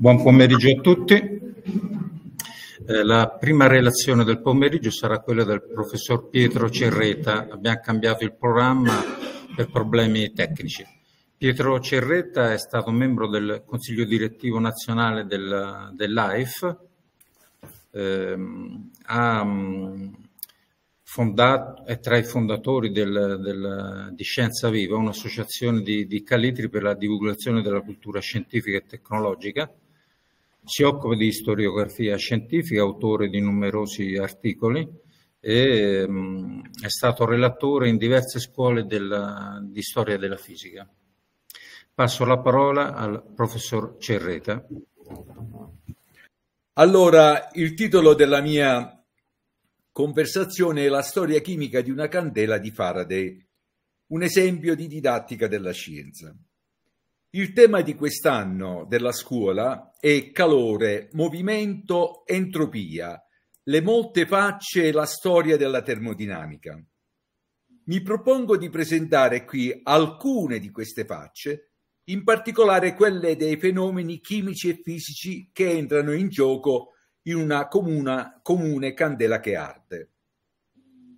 Buon pomeriggio a tutti. Eh, la prima relazione del pomeriggio sarà quella del professor Pietro Cerreta. Abbiamo cambiato il programma per problemi tecnici. Pietro Cerretta è stato membro del Consiglio Direttivo Nazionale del, dell'AIF. Eh, ha mm, fondato, è tra i fondatori del, del, di Scienza Viva, un'associazione di, di Calitri per la divulgazione della cultura scientifica e tecnologica si occupa di storiografia scientifica, autore di numerosi articoli e mh, mm, è stato relatore in diverse scuole della, di storia della fisica. Passo la parola al professor Cerreta. Allora, il titolo della mia conversazione è La storia chimica di una candela di Faraday, un esempio di didattica della scienza. Il tema di quest'anno della scuola è calore, movimento, entropia, le molte facce e la storia della termodinamica. Mi propongo di presentare qui alcune di queste facce, in particolare quelle dei fenomeni chimici e fisici che entrano in gioco in una comuna, comune candela che arde.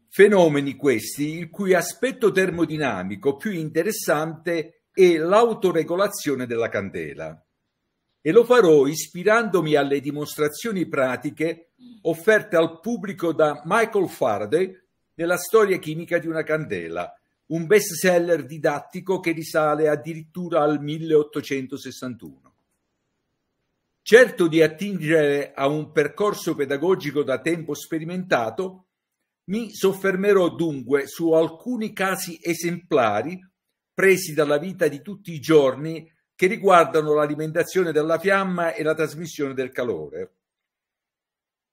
Fenomeni questi il cui aspetto termodinamico più interessante è e l'autoregolazione della candela. E lo farò ispirandomi alle dimostrazioni pratiche offerte al pubblico da Michael Faraday nella storia chimica di una candela, un bestseller didattico che risale addirittura al 1861. Certo di attingere a un percorso pedagogico da tempo sperimentato, mi soffermerò dunque su alcuni casi esemplari presi dalla vita di tutti i giorni che riguardano l'alimentazione della fiamma e la trasmissione del calore.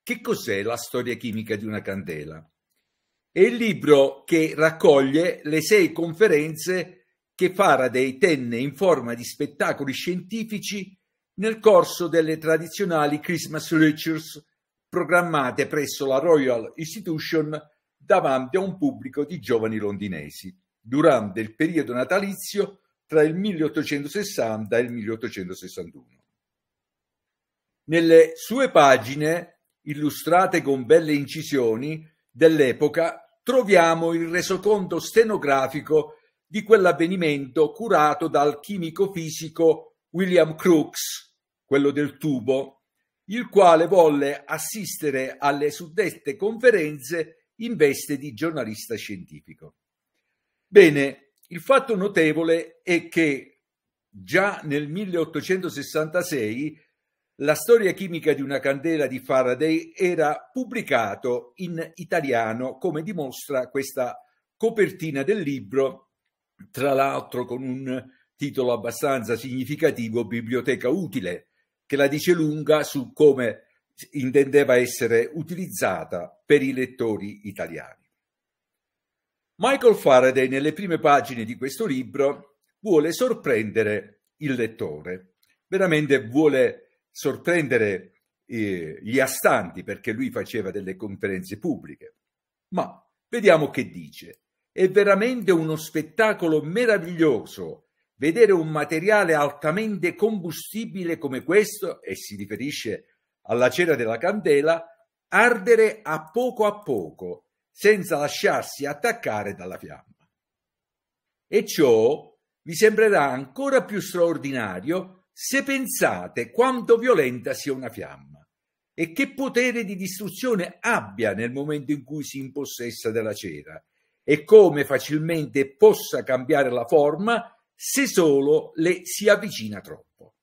Che cos'è la storia chimica di una candela? È il libro che raccoglie le sei conferenze che Faraday tenne in forma di spettacoli scientifici nel corso delle tradizionali Christmas Lectures programmate presso la Royal Institution davanti a un pubblico di giovani londinesi durante il periodo natalizio tra il 1860 e il 1861. Nelle sue pagine, illustrate con belle incisioni dell'epoca, troviamo il resoconto stenografico di quell'avvenimento curato dal chimico fisico William Crookes, quello del tubo, il quale volle assistere alle suddette conferenze in veste di giornalista scientifico. Bene, il fatto notevole è che già nel 1866 la storia chimica di una candela di Faraday era pubblicato in italiano, come dimostra questa copertina del libro, tra l'altro con un titolo abbastanza significativo, Biblioteca utile, che la dice lunga su come intendeva essere utilizzata per i lettori italiani. Michael Faraday nelle prime pagine di questo libro vuole sorprendere il lettore, veramente vuole sorprendere eh, gli astanti perché lui faceva delle conferenze pubbliche. Ma vediamo che dice. È veramente uno spettacolo meraviglioso vedere un materiale altamente combustibile come questo, e si riferisce alla cera della candela, ardere a poco a poco senza lasciarsi attaccare dalla fiamma. E ciò vi sembrerà ancora più straordinario se pensate quanto violenta sia una fiamma e che potere di distruzione abbia nel momento in cui si impossessa della cera e come facilmente possa cambiare la forma se solo le si avvicina troppo.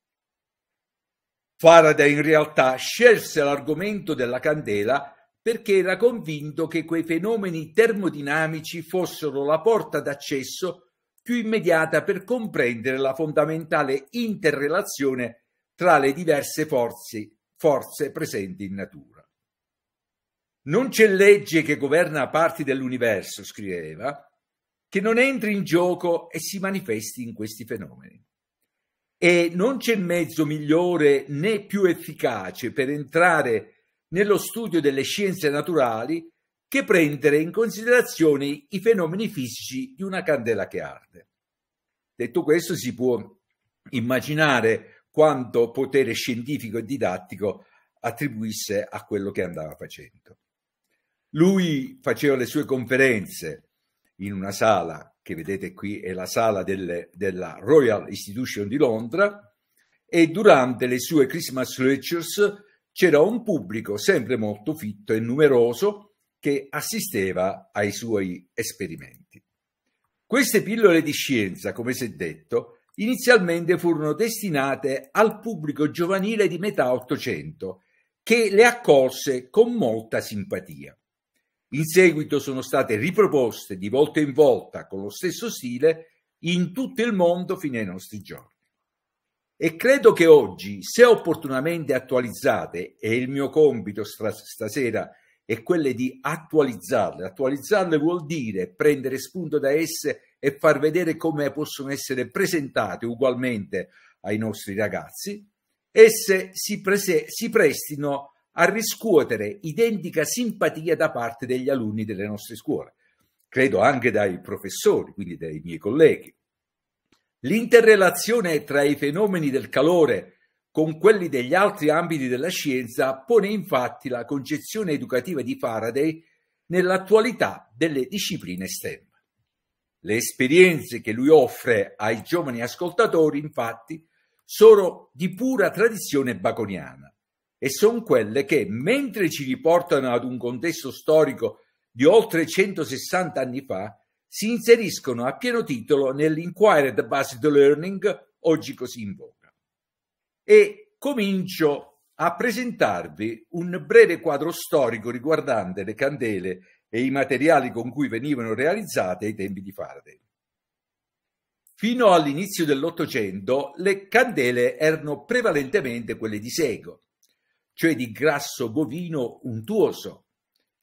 Faraday in realtà scelse l'argomento della candela perché era convinto che quei fenomeni termodinamici fossero la porta d'accesso più immediata per comprendere la fondamentale interrelazione tra le diverse forze, forze presenti in natura. Non c'è legge che governa parti dell'universo, scriveva, che non entri in gioco e si manifesti in questi fenomeni. E non c'è mezzo migliore né più efficace per entrare nello studio delle scienze naturali che prendere in considerazione i fenomeni fisici di una candela che arde. Detto questo, si può immaginare quanto potere scientifico e didattico attribuisse a quello che andava facendo. Lui faceva le sue conferenze in una sala che vedete qui è la sala delle, della Royal Institution di Londra e durante le sue Christmas lectures c'era un pubblico sempre molto fitto e numeroso che assisteva ai suoi esperimenti. Queste pillole di scienza, come si è detto, inizialmente furono destinate al pubblico giovanile di metà Ottocento, che le accolse con molta simpatia. In seguito sono state riproposte di volta in volta con lo stesso stile in tutto il mondo fino ai nostri giorni e credo che oggi, se opportunamente attualizzate, e il mio compito stasera è quello di attualizzarle, attualizzarle vuol dire prendere spunto da esse e far vedere come possono essere presentate ugualmente ai nostri ragazzi, esse si, prese- si prestino a riscuotere identica simpatia da parte degli alunni delle nostre scuole, credo anche dai professori, quindi dai miei colleghi. L'interrelazione tra i fenomeni del calore con quelli degli altri ambiti della scienza pone infatti la concezione educativa di Faraday nell'attualità delle discipline STEM. Le esperienze che lui offre ai giovani ascoltatori, infatti, sono di pura tradizione baconiana e sono quelle che, mentre ci riportano ad un contesto storico di oltre 160 anni fa, si inseriscono a pieno titolo nell'Inquired Based Learning oggi così in voga. E comincio a presentarvi un breve quadro storico riguardante le candele e i materiali con cui venivano realizzate ai tempi di Faraday. Fino all'inizio dell'Ottocento le candele erano prevalentemente quelle di sego, cioè di grasso bovino untuoso,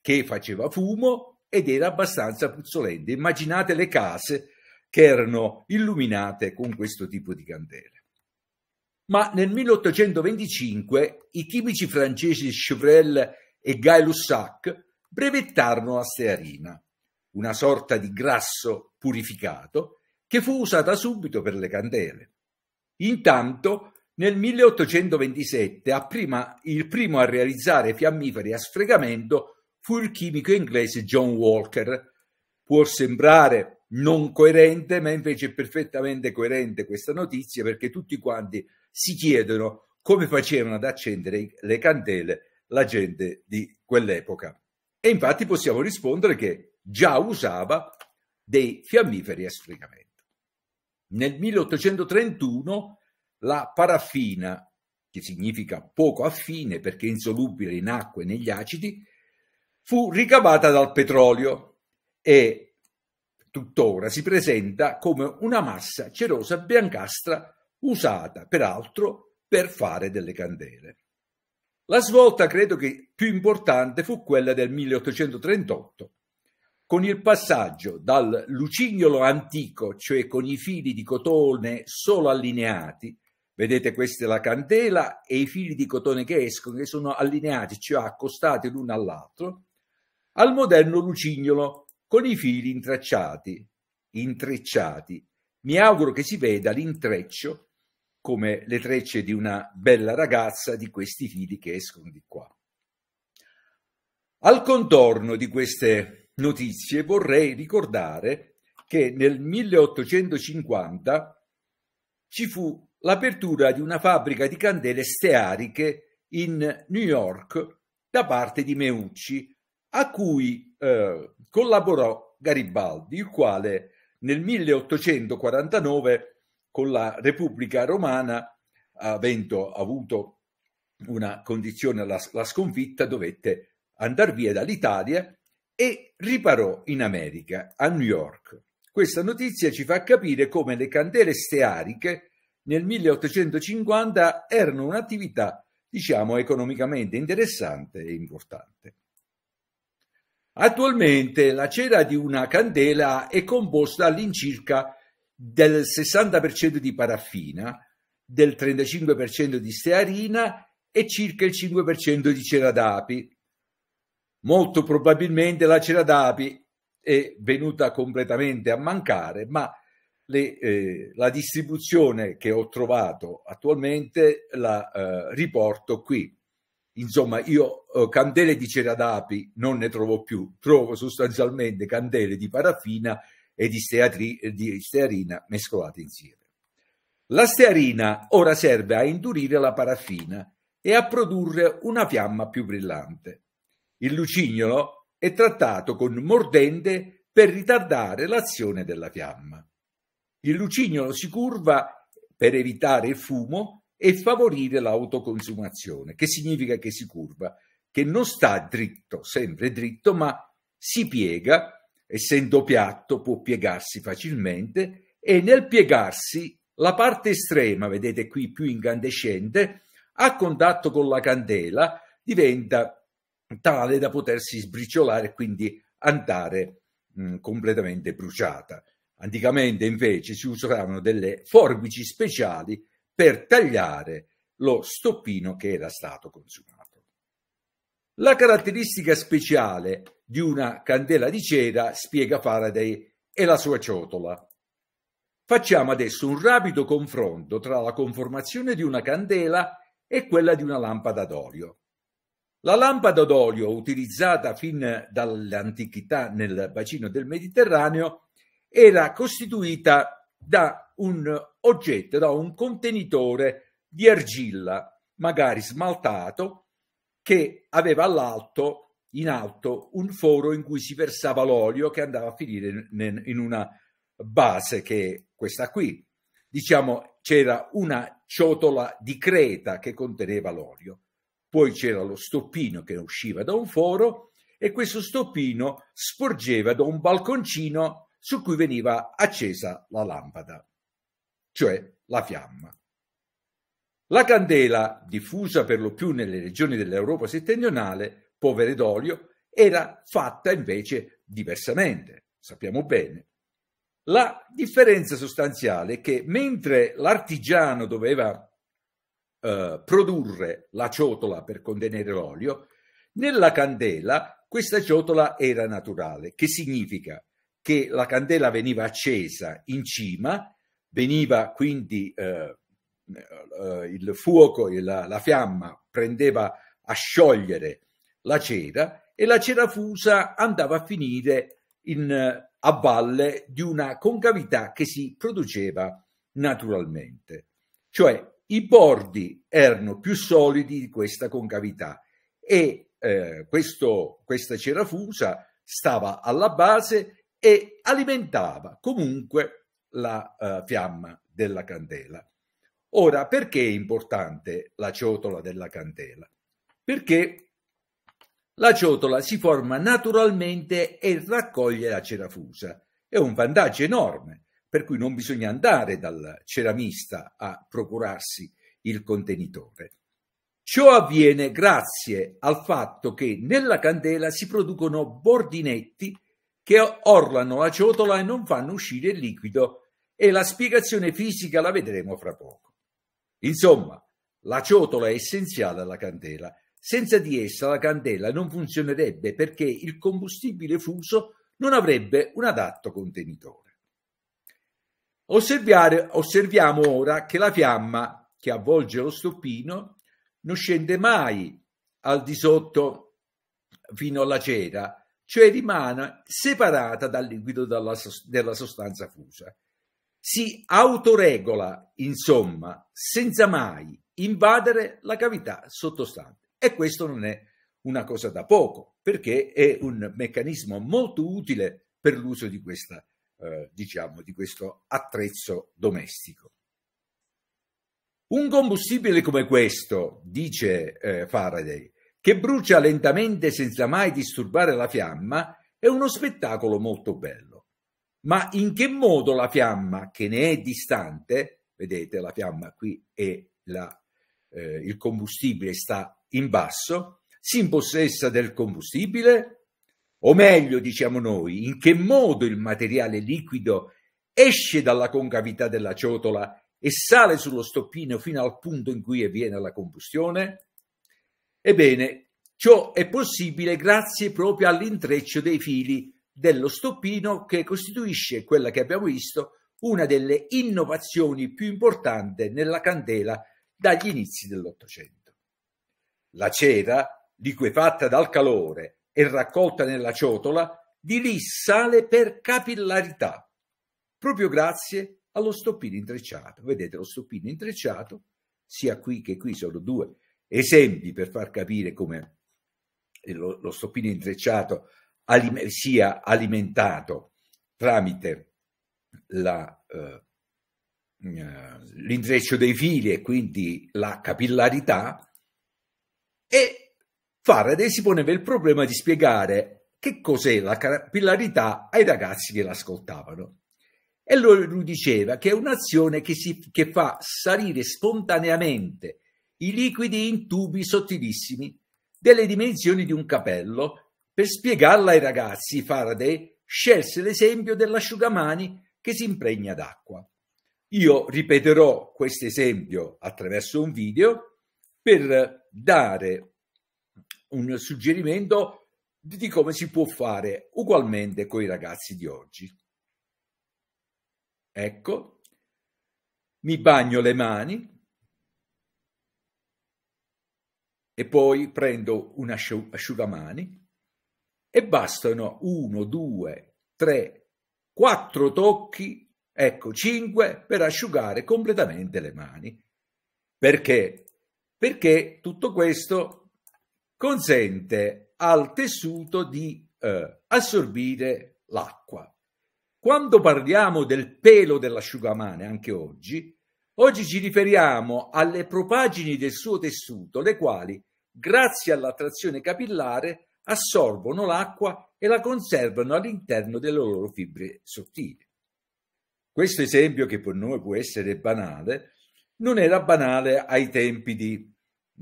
che faceva fumo ed era abbastanza puzzolente. Immaginate le case che erano illuminate con questo tipo di candele. Ma nel 1825 i chimici francesi Chevrel e Guy Lussac brevettarono la stearina, una sorta di grasso purificato che fu usata subito per le candele. Intanto, nel 1827, prima, il primo a realizzare fiammiferi a sfregamento fu il chimico inglese John Walker. Può sembrare non coerente, ma invece è perfettamente coerente questa notizia perché tutti quanti si chiedono come facevano ad accendere le candele la gente di quell'epoca. E infatti possiamo rispondere che già usava dei fiammiferi a sfregamento. Nel 1831 la paraffina, che significa poco affine perché insolubile in acqua e negli acidi, fu ricavata dal petrolio e tuttora si presenta come una massa cerosa biancastra usata peraltro per fare delle candele. La svolta credo che più importante fu quella del 1838, con il passaggio dal lucignolo antico, cioè con i fili di cotone solo allineati, vedete questa è la candela e i fili di cotone che escono, che sono allineati, cioè accostati l'uno all'altro, al moderno lucignolo con i fili intracciati, intrecciati. Mi auguro che si veda l'intreccio come le trecce di una bella ragazza di questi fili che escono di qua. Al contorno di queste notizie vorrei ricordare che nel 1850 ci fu l'apertura di una fabbrica di candele steariche in New York da parte di Meucci a cui eh, collaborò Garibaldi, il quale nel 1849 con la Repubblica Romana, avendo avuto una condizione, alla la sconfitta, dovette andare via dall'Italia e riparò in America, a New York. Questa notizia ci fa capire come le candele steariche nel 1850 erano un'attività, diciamo, economicamente interessante e importante. Attualmente la cera di una candela è composta all'incirca del 60% di paraffina, del 35% di stearina e circa il 5% di cera d'api. Molto probabilmente la cera d'api è venuta completamente a mancare, ma le, eh, la distribuzione che ho trovato attualmente la eh, riporto qui. Insomma, io eh, candele di cera d'api non ne trovo più, trovo sostanzialmente candele di paraffina e di, steatri, eh, di stearina mescolate insieme. La stearina ora serve a indurire la paraffina e a produrre una fiamma più brillante. Il lucignolo è trattato con mordente per ritardare l'azione della fiamma. Il lucignolo si curva per evitare il fumo e favorire l'autoconsumazione, che significa che si curva, che non sta dritto, sempre dritto, ma si piega, essendo piatto può piegarsi facilmente e nel piegarsi la parte estrema, vedete qui più incandescente, a contatto con la candela diventa tale da potersi sbriciolare e quindi andare mh, completamente bruciata. Anticamente invece si usavano delle forbici speciali per tagliare lo stoppino che era stato consumato. La caratteristica speciale di una candela di cera, spiega Faraday, è la sua ciotola. Facciamo adesso un rapido confronto tra la conformazione di una candela e quella di una lampada d'olio. La lampada d'olio, utilizzata fin dall'antichità nel bacino del Mediterraneo, era costituita da un oggetto, da un contenitore di argilla, magari smaltato, che aveva all'alto, in alto, un foro in cui si versava l'olio che andava a finire in una base che è questa qui. Diciamo c'era una ciotola di creta che conteneva l'olio, poi c'era lo stoppino che usciva da un foro e questo stoppino sporgeva da un balconcino su cui veniva accesa la lampada, cioè la fiamma. La candela, diffusa per lo più nelle regioni dell'Europa settentrionale, povere d'olio, era fatta invece diversamente, sappiamo bene. La differenza sostanziale è che mentre l'artigiano doveva eh, produrre la ciotola per contenere l'olio, nella candela questa ciotola era naturale, che significa che la candela veniva accesa in cima, veniva quindi eh, eh, il fuoco, la, la fiamma prendeva a sciogliere la cera e la cera fusa andava a finire in, a valle di una concavità che si produceva naturalmente. Cioè i bordi erano più solidi di questa concavità e eh, questo, questa cera fusa stava alla base e alimentava comunque la uh, fiamma della candela. Ora, perché è importante la ciotola della candela? Perché la ciotola si forma naturalmente e raccoglie la cerafusa. È un vantaggio enorme, per cui non bisogna andare dal ceramista a procurarsi il contenitore. Ciò avviene grazie al fatto che nella candela si producono bordinetti che orlano la ciotola e non fanno uscire il liquido e la spiegazione fisica la vedremo fra poco. Insomma, la ciotola è essenziale alla candela. Senza di essa la candela non funzionerebbe perché il combustibile fuso non avrebbe un adatto contenitore. Osserviare, osserviamo ora che la fiamma che avvolge lo stoppino non scende mai al di sotto fino alla cera, cioè rimane separata dal liquido dalla, della sostanza fusa. Si autoregola, insomma, senza mai invadere la cavità sottostante. E questo non è una cosa da poco, perché è un meccanismo molto utile per l'uso di, questa, eh, diciamo, di questo attrezzo domestico. Un combustibile come questo, dice eh, Faraday, che brucia lentamente senza mai disturbare la fiamma, è uno spettacolo molto bello. Ma in che modo la fiamma, che ne è distante, vedete la fiamma qui è eh, il combustibile sta in basso, si impossessa del combustibile, o meglio diciamo noi, in che modo il materiale liquido esce dalla concavità della ciotola e sale sullo stoppino fino al punto in cui avviene la combustione? Ebbene, ciò è possibile grazie proprio all'intreccio dei fili dello stoppino che costituisce quella che abbiamo visto una delle innovazioni più importanti nella candela dagli inizi dell'Ottocento. La cera, liquefatta dal calore e raccolta nella ciotola, di lì sale per capillarità, proprio grazie allo stoppino intrecciato. Vedete lo stoppino intrecciato, sia qui che qui sono due esempi per far capire come lo, lo stoppino intrecciato alime, sia alimentato tramite la, eh, eh, l'intreccio dei fili e quindi la capillarità e Faraday si poneva il problema di spiegare che cos'è la capillarità ai ragazzi che l'ascoltavano. E lui diceva che è un'azione che, si, che fa salire spontaneamente i liquidi in tubi sottilissimi, delle dimensioni di un capello. Per spiegarla ai ragazzi, Faraday scelse l'esempio dell'asciugamani che si impregna d'acqua. Io ripeterò questo esempio attraverso un video per dare un suggerimento di come si può fare ugualmente con i ragazzi di oggi. Ecco, mi bagno le mani e poi prendo un asciugamani e bastano uno, due, tre, quattro tocchi, ecco cinque, per asciugare completamente le mani. Perché? Perché tutto questo consente al tessuto di eh, assorbire l'acqua. Quando parliamo del pelo dell'asciugamane, anche oggi, oggi ci riferiamo alle propagini del suo tessuto, le quali grazie all'attrazione capillare, assorbono l'acqua e la conservano all'interno delle loro fibre sottili. Questo esempio, che per noi può essere banale, non era banale ai tempi di,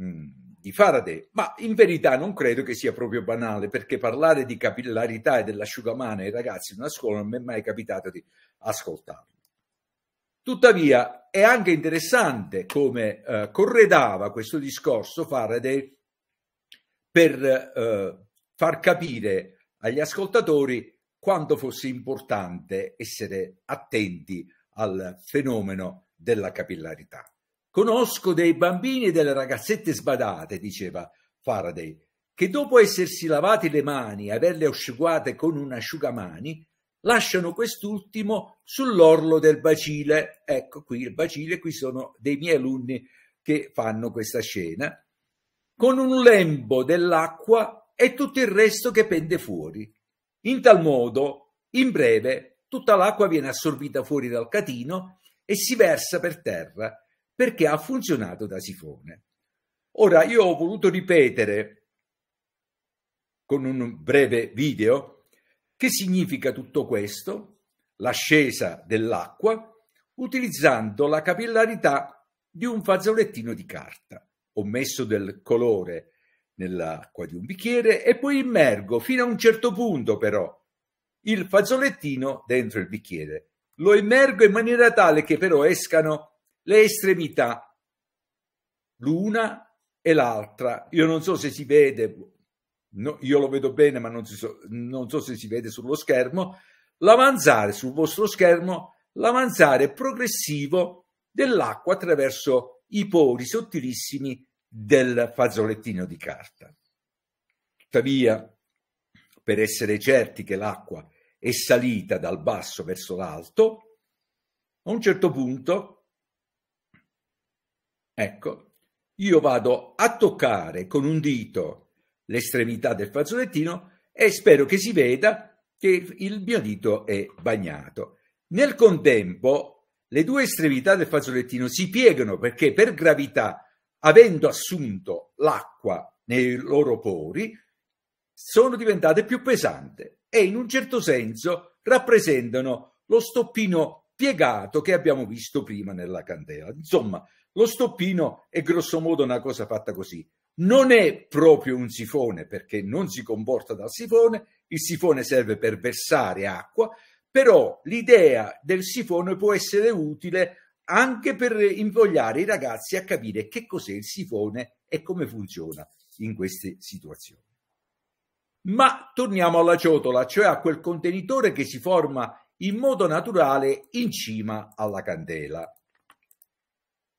mm, di Faraday, ma in verità non credo che sia proprio banale, perché parlare di capillarità e dell'asciugamano ai ragazzi in una scuola non mi è mai capitato di ascoltarlo. Tuttavia è anche interessante come eh, corredava questo discorso Faraday per eh, far capire agli ascoltatori quanto fosse importante essere attenti al fenomeno della capillarità. Conosco dei bambini e delle ragazzette sbadate, diceva Faraday, che dopo essersi lavati le mani e averle asciugate con un asciugamani, lasciano quest'ultimo sull'orlo del bacile. Ecco qui il bacile, qui sono dei miei alunni che fanno questa scena con un lembo dell'acqua e tutto il resto che pende fuori. In tal modo, in breve, tutta l'acqua viene assorbita fuori dal catino e si versa per terra perché ha funzionato da sifone. Ora io ho voluto ripetere con un breve video che significa tutto questo, l'ascesa dell'acqua, utilizzando la capillarità di un fazzolettino di carta ho messo del colore nell'acqua di un bicchiere e poi immergo fino a un certo punto però il fazzolettino dentro il bicchiere. Lo immergo in maniera tale che però escano le estremità, l'una e l'altra. Io non so se si vede, no, io lo vedo bene, ma non so, non so se si vede sullo schermo, l'avanzare sul vostro schermo, l'avanzare progressivo dell'acqua attraverso i pori sottilissimi del fazzolettino di carta. Tuttavia, per essere certi che l'acqua è salita dal basso verso l'alto, a un certo punto, ecco, io vado a toccare con un dito l'estremità del fazzolettino e spero che si veda che il mio dito è bagnato. Nel contempo le due estremità del fazzolettino si piegano perché per gravità, avendo assunto l'acqua nei loro pori, sono diventate più pesanti e in un certo senso rappresentano lo stoppino piegato che abbiamo visto prima nella candela. Insomma, lo stoppino è grossomodo una cosa fatta così. Non è proprio un sifone perché non si comporta dal sifone, il sifone serve per versare acqua, però l'idea del sifone può essere utile anche per invogliare i ragazzi a capire che cos'è il sifone e come funziona in queste situazioni. Ma torniamo alla ciotola, cioè a quel contenitore che si forma in modo naturale in cima alla candela.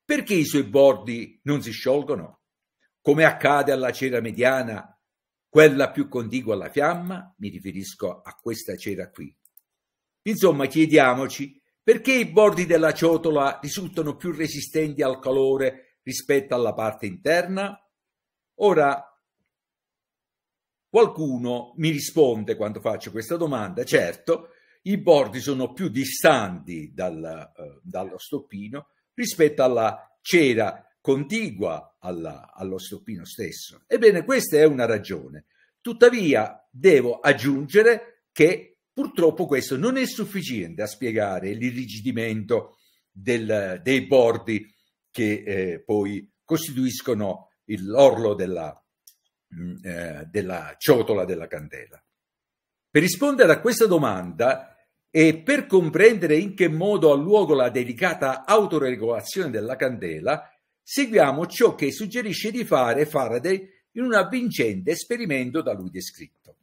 Perché i suoi bordi non si sciolgono? Come accade alla cera mediana, quella più contigua alla fiamma, mi riferisco a questa cera qui, Insomma, chiediamoci perché i bordi della ciotola risultano più resistenti al calore rispetto alla parte interna? Ora, qualcuno mi risponde quando faccio questa domanda, certo, i bordi sono più distanti dal, eh, dallo stoppino rispetto alla cera contigua alla, allo stoppino stesso. Ebbene, questa è una ragione. Tuttavia, devo aggiungere che Purtroppo questo non è sufficiente a spiegare l'irrigidimento del, dei bordi che eh, poi costituiscono l'orlo della, mm, eh, della ciotola della candela. Per rispondere a questa domanda e per comprendere in che modo ha luogo la delicata autoregolazione della candela, seguiamo ciò che suggerisce di fare Faraday in un avvincente esperimento da lui descritto.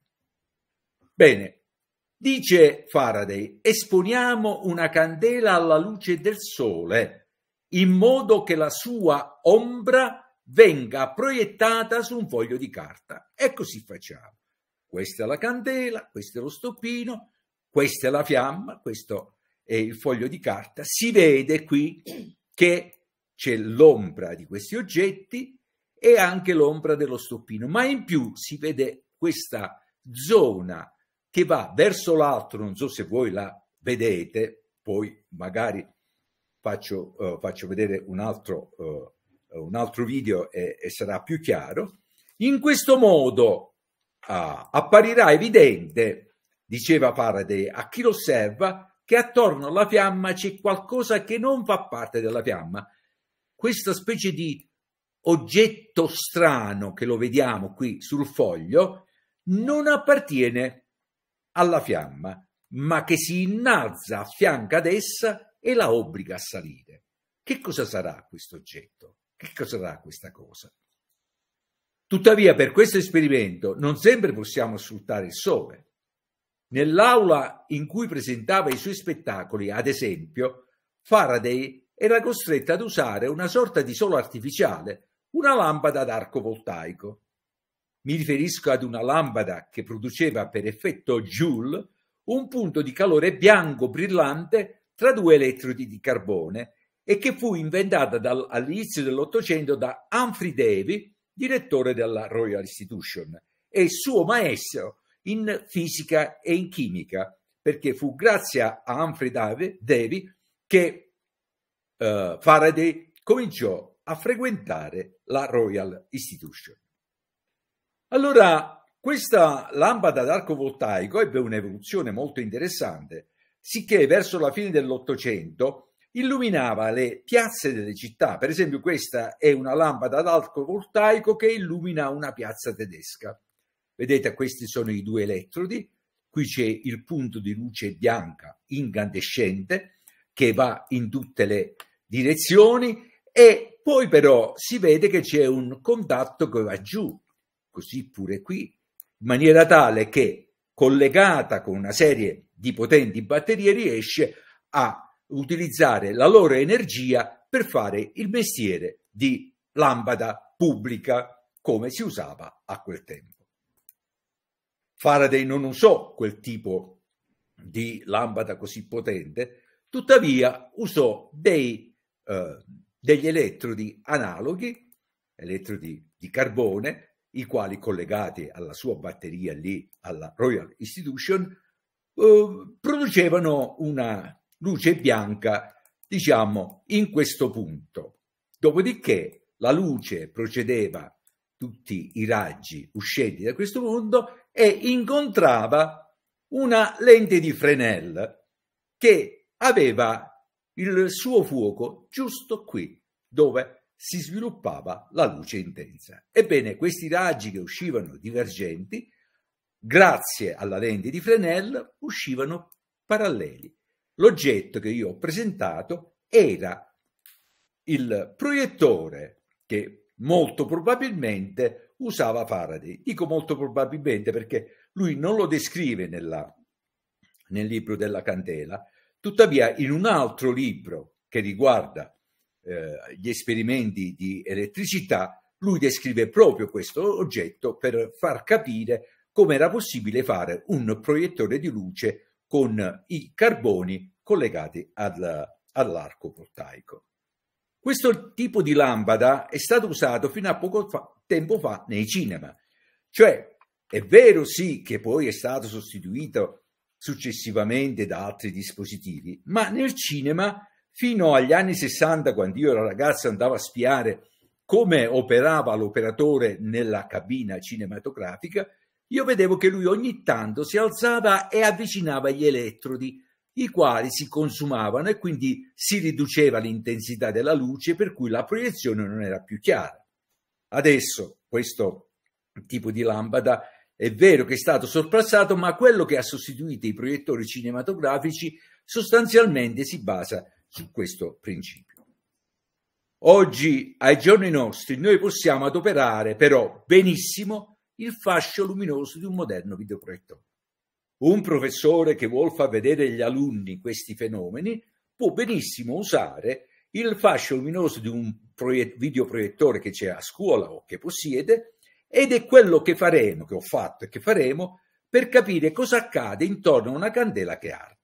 Bene, Dice Faraday, esponiamo una candela alla luce del sole, in modo che la sua ombra venga proiettata su un foglio di carta. E così facciamo. Questa è la candela, questo è lo stoppino, questa è la fiamma, questo è il foglio di carta. Si vede qui che c'è l'ombra di questi oggetti e anche l'ombra dello stoppino, ma in più si vede questa zona che va verso l'alto, non so se voi la vedete, poi magari faccio, uh, faccio vedere un altro, uh, un altro video e, e, sarà più chiaro. In questo modo uh, apparirà evidente, diceva Faraday, a chi lo osserva, che attorno alla fiamma c'è qualcosa che non fa parte della fiamma. Questa specie di oggetto strano che lo vediamo qui sul foglio non appartiene alla fiamma, ma che si innalza a fianco ad essa e la obbliga a salire. Che cosa sarà questo oggetto? Che cosa sarà questa cosa? Tuttavia, per questo esperimento non sempre possiamo sfruttare il sole. Nell'aula in cui presentava i suoi spettacoli, ad esempio, Faraday era costretto ad usare una sorta di sole artificiale, una lampada ad arco voltaico. Mi riferisco ad una lampada che produceva per effetto Joule un punto di calore bianco brillante tra due elettrodi di carbone e che fu inventata dal, all'inizio dell'Ottocento da Humphrey Davy, direttore della Royal Institution, e suo maestro in fisica e in chimica, perché fu grazie a Humphrey Davy, Davy che eh, Faraday cominciò a frequentare la Royal Institution. Allora, questa lampada ad arco voltaico ebbe un'evoluzione molto interessante, sicché verso la fine dell'Ottocento illuminava le piazze delle città. Per esempio, questa è una lampada ad arco voltaico che illumina una piazza tedesca. Vedete, questi sono i due elettrodi. Qui c'è il punto di luce bianca incandescente che va in tutte le direzioni e poi però si vede che c'è un contatto che va giù così pure qui, in maniera tale che collegata con una serie di potenti batterie riesce a utilizzare la loro energia per fare il mestiere di lampada pubblica come si usava a quel tempo. Faraday non usò quel tipo di lampada così potente, tuttavia usò dei, eh, degli elettrodi analoghi, elettrodi di carbone, i quali collegati alla sua batteria lì, alla Royal Institution, eh, producevano una luce bianca, diciamo, in questo punto. Dopodiché la luce procedeva tutti i raggi uscenti da questo mondo e incontrava una lente di Fresnel che aveva il suo fuoco giusto qui dove si sviluppava la luce intensa. Ebbene, questi raggi che uscivano divergenti, grazie alla lente di Fresnel, uscivano paralleli. L'oggetto che io ho presentato era il proiettore che molto probabilmente usava Faraday. Dico molto probabilmente perché lui non lo descrive nella, nel libro della candela, tuttavia in un altro libro che riguarda eh, gli esperimenti di elettricità, lui descrive proprio questo oggetto per far capire come era possibile fare un proiettore di luce con i carboni collegati al, all'arco voltaico. Questo tipo di lampada è stato usato fino a poco fa, tempo fa nei cinema, cioè è vero sì che poi è stato sostituito successivamente da altri dispositivi, ma nel cinema fino agli anni 60, quando io ero ragazzo andavo a spiare come operava l'operatore nella cabina cinematografica, io vedevo che lui ogni tanto si alzava e avvicinava gli elettrodi, i quali si consumavano e quindi si riduceva l'intensità della luce, per cui la proiezione non era più chiara. Adesso questo tipo di lampada è vero che è stato sorpassato, ma quello che ha sostituito i proiettori cinematografici sostanzialmente si basa su questo principio. Oggi, ai giorni nostri, noi possiamo adoperare però benissimo il fascio luminoso di un moderno videoproiettore. Un professore che vuol far vedere agli alunni questi fenomeni può benissimo usare il fascio luminoso di un videoproiettore che c'è a scuola o che possiede ed è quello che faremo, che ho fatto e che faremo per capire cosa accade intorno a una candela che arde.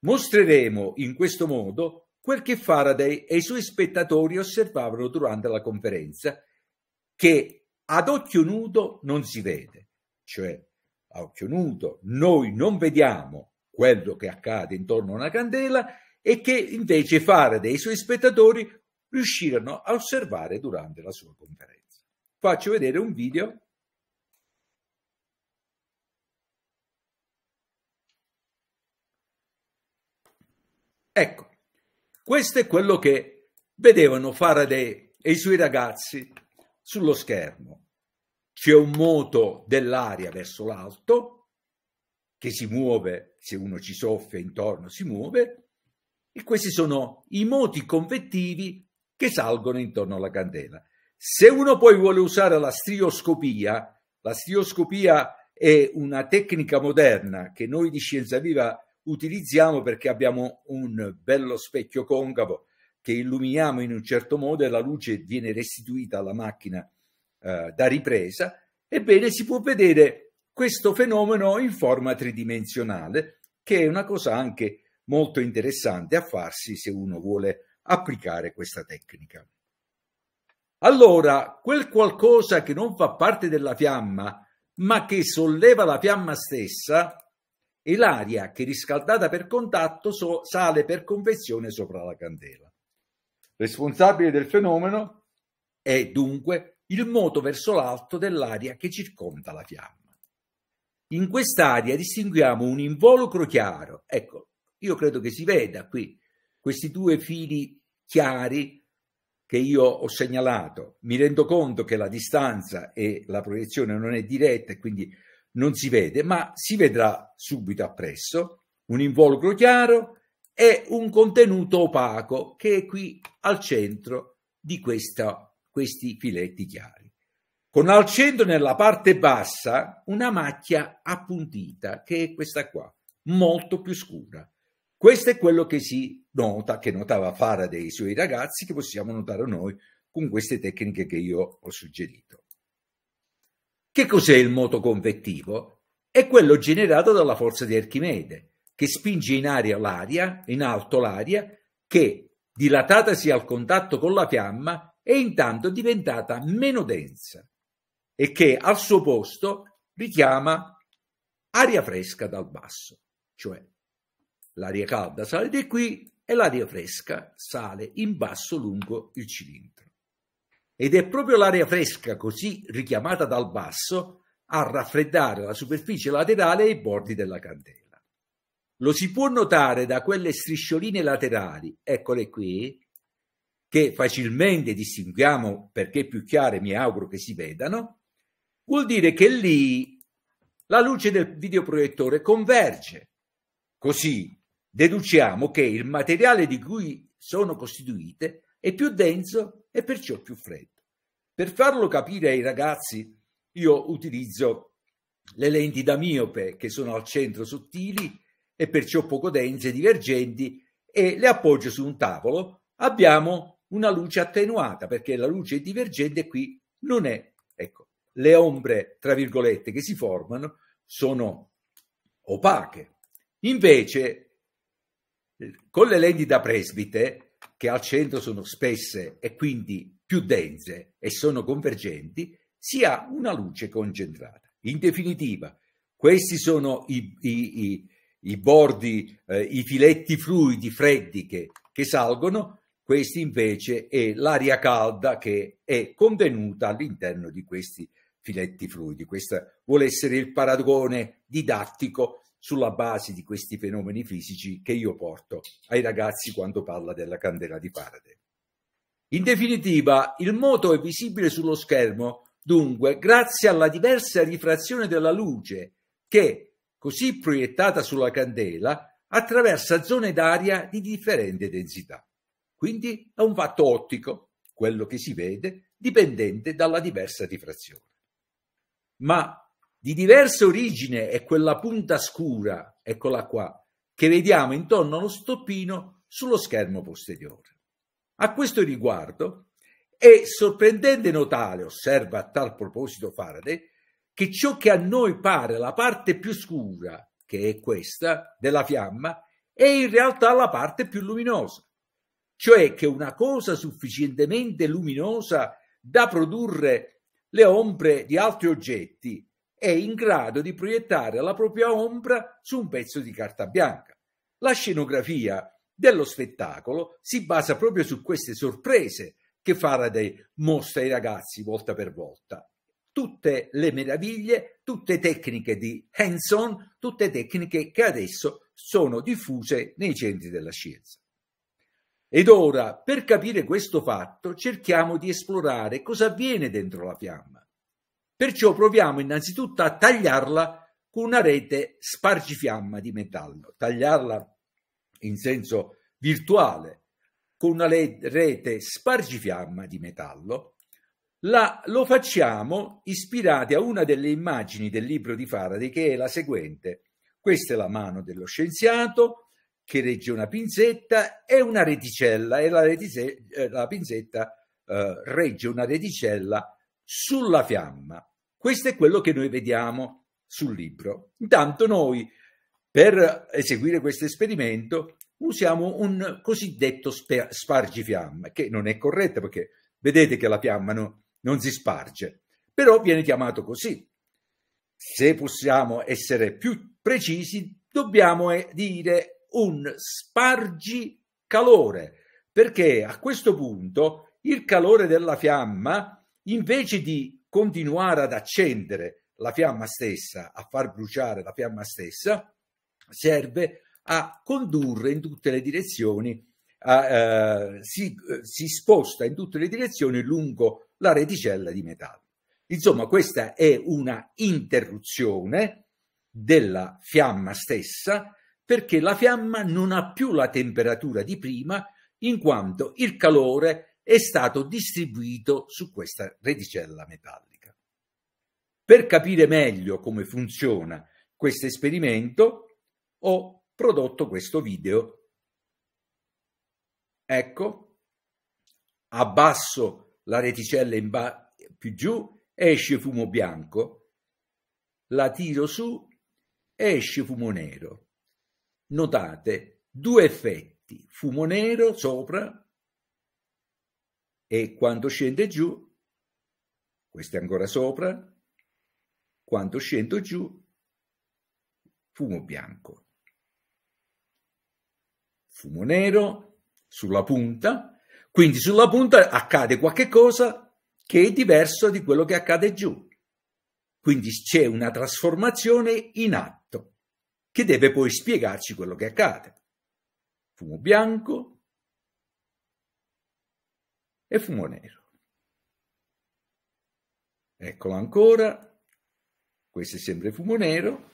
Mostreremo in questo modo quel che Faraday e i suoi spettatori osservavano durante la conferenza, che ad occhio nudo non si vede, cioè a occhio nudo noi non vediamo quello che accade intorno a una candela e che invece Faraday e i suoi spettatori riuscirono a osservare durante la sua conferenza. Faccio vedere un video Ecco, questo è quello che vedevano Faraday e i suoi ragazzi sullo schermo. C'è un moto dell'aria verso l'alto che si muove, se uno ci soffia intorno si muove, e questi sono i moti convettivi che salgono intorno alla candela. Se uno poi vuole usare la strioscopia, la strioscopia è una tecnica moderna che noi di Scienza Viva utilizziamo perché abbiamo un bello specchio concavo che illuminiamo in un certo modo e la luce viene restituita alla macchina eh, da ripresa, ebbene si può vedere questo fenomeno in forma tridimensionale, che è una cosa anche molto interessante a farsi se uno vuole applicare questa tecnica. Allora, quel qualcosa che non fa parte della fiamma, ma che solleva la fiamma stessa, e l'aria che riscaldata per contatto so- sale per convezione sopra la candela. Responsabile del fenomeno è dunque il moto verso l'alto dell'aria che circonda la fiamma. In quest'aria distinguiamo un involucro chiaro, ecco, io credo che si veda qui questi due fili chiari che io ho segnalato. Mi rendo conto che la distanza e la proiezione non è diretta e quindi non si vede, ma si vedrà subito appresso un involucro chiaro e un contenuto opaco che è qui al centro di questa, questi filetti chiari. Con al centro nella parte bassa una macchia appuntita che è questa qua, molto più scura. Questo è quello che si nota, che notava Faraday e i suoi ragazzi, che possiamo notare noi con queste tecniche che io ho suggerito. Che cos'è il moto convettivo? È quello generato dalla forza di Archimede, che spinge in aria l'aria, in alto l'aria, che, dilatatasi al contatto con la fiamma, è intanto diventata meno densa e che al suo posto richiama aria fresca dal basso, cioè l'aria calda sale di qui e l'aria fresca sale in basso lungo il cilindro ed è proprio l'aria fresca, così richiamata dal basso, a raffreddare la superficie laterale e i bordi della candela. Lo si può notare da quelle striscioline laterali, eccole qui, che facilmente distinguiamo perché più chiare mi auguro che si vedano, vuol dire che lì la luce del videoproiettore converge. Così deduciamo che il materiale di cui sono costituite è più denso e perciò più freddo. Per farlo capire ai ragazzi io utilizzo le lenti da miope che sono al centro sottili e perciò poco dense e divergenti e le appoggio su un tavolo. Abbiamo una luce attenuata perché la luce è divergente qui non è. Ecco, le ombre, tra virgolette, che si formano sono opache. Invece, eh, con le lenti da presbite, che al centro sono spesse e quindi più dense e sono convergenti, si ha una luce concentrata. In definitiva, questi sono i, i, i, i bordi, eh, i filetti fluidi, freddi che, che salgono, questi invece è l'aria calda che è contenuta all'interno di questi filetti fluidi. Questo vuole essere il paragone didattico sulla base di questi fenomeni fisici che io porto ai ragazzi quando parla della candela di Faraday. In definitiva, il moto è visibile sullo schermo, dunque, grazie alla diversa rifrazione della luce che, così proiettata sulla candela, attraversa zone d'aria di differente densità. Quindi è un fatto ottico, quello che si vede, dipendente dalla diversa rifrazione. Ma di diversa origine è quella punta scura, eccola qua, che vediamo intorno allo stoppino sullo schermo posteriore. A questo riguardo è sorprendente notare, osserva a tal proposito Faraday, che ciò che a noi pare la parte più scura, che è questa, della fiamma, è in realtà la parte più luminosa, cioè che una cosa sufficientemente luminosa da produrre le ombre di altri oggetti è in grado di proiettare la propria ombra su un pezzo di carta bianca. La scenografia dello spettacolo si basa proprio su queste sorprese che Faraday mostra ai ragazzi volta per volta. Tutte le meraviglie, tutte tecniche di hands-on, tutte tecniche che adesso sono diffuse nei centri della scienza. Ed ora, per capire questo fatto, cerchiamo di esplorare cosa avviene dentro la fiamma Perciò proviamo innanzitutto a tagliarla con una rete spargifiamma di metallo, tagliarla in senso virtuale con una rete spargifiamma di metallo. La, lo facciamo ispirati a una delle immagini del libro di Faraday che è la seguente. Questa è la mano dello scienziato che regge una pinzetta e una reticella e la, retice, eh, la pinzetta eh, regge una reticella sulla fiamma. Questo è quello che noi vediamo sul libro. Intanto noi, per eseguire questo esperimento, usiamo un cosiddetto spargifiamma, che non è corretto perché vedete che la fiamma no, non si sparge, però viene chiamato così. Se possiamo essere più precisi, dobbiamo eh, dire un spargicalore, perché a questo punto il calore della fiamma invece di continuare ad accendere la fiamma stessa, a far bruciare la fiamma stessa, serve a condurre in tutte le direzioni, a, eh, si, eh, si sposta in tutte le direzioni lungo la reticella di metallo. Insomma, questa è una interruzione della fiamma stessa perché la fiamma non ha più la temperatura di prima in quanto il calore è stato distribuito su questa reticella metallica. Per capire meglio come funziona questo esperimento ho prodotto questo video. Ecco, abbasso la reticella in ba- più giù, esce fumo bianco, la tiro su, esce fumo nero. Notate due effetti, fumo nero sopra e quando scende giù, questo è ancora sopra, quando scendo giù, fumo bianco. Fumo nero sulla punta, quindi sulla punta accade qualcosa che è diverso di quello che accade giù. Quindi c'è una trasformazione in atto che deve poi spiegarci quello che accade. Fumo bianco, e fumo nero. Eccolo ancora, questo è sempre fumo nero,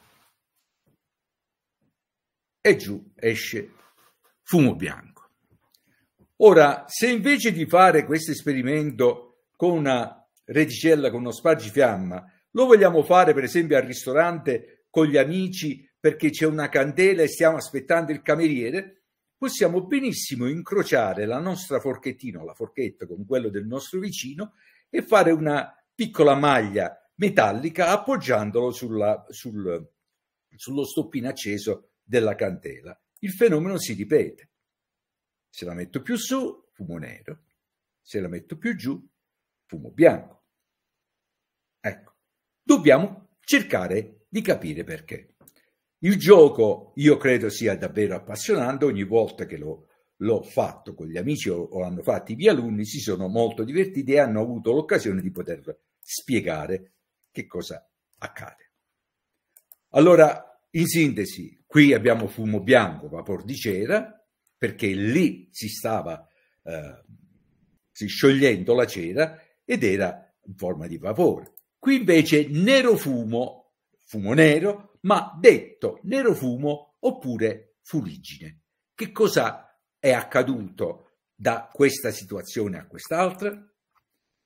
e giù esce fumo bianco. Ora, se invece di fare questo esperimento con una reticella, con uno spargifiamma, lo vogliamo fare per esempio al ristorante con gli amici perché c'è una candela e stiamo aspettando il cameriere, possiamo benissimo incrociare la nostra forchettina o la forchetta con quello del nostro vicino e fare una piccola maglia metallica appoggiandolo sulla, sul, sullo stoppino acceso della candela. Il fenomeno si ripete. Se la metto più su, fumo nero. Se la metto più giù, fumo bianco. Ecco, dobbiamo cercare di capire perché. Il gioco io credo sia davvero appassionante, ogni volta che lo, l'ho fatto con gli amici o, o hanno fatto i miei alunni si sono molto divertiti e hanno avuto l'occasione di poter spiegare che cosa accade. Allora, in sintesi, qui abbiamo fumo bianco, vapor di cera, perché lì si stava eh, si sciogliendo la cera ed era in forma di vapore. Qui invece nero fumo, fumo nero, ma detto nerofumo oppure fuligine. Che cosa è accaduto da questa situazione a quest'altra?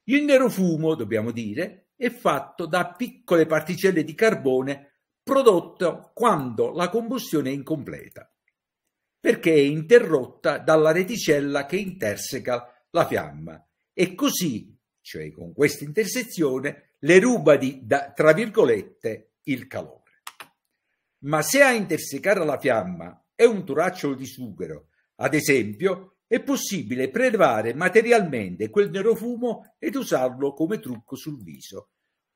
Il nerofumo, dobbiamo dire, è fatto da piccole particelle di carbone prodotto quando la combustione è incompleta, perché è interrotta dalla reticella che interseca la fiamma e così, cioè con questa intersezione, le ruba di, da, tra virgolette, il calore. Ma se a intersecare la fiamma è un turacciolo di sughero, ad esempio, è possibile prelevare materialmente quel nero fumo ed usarlo come trucco sul viso.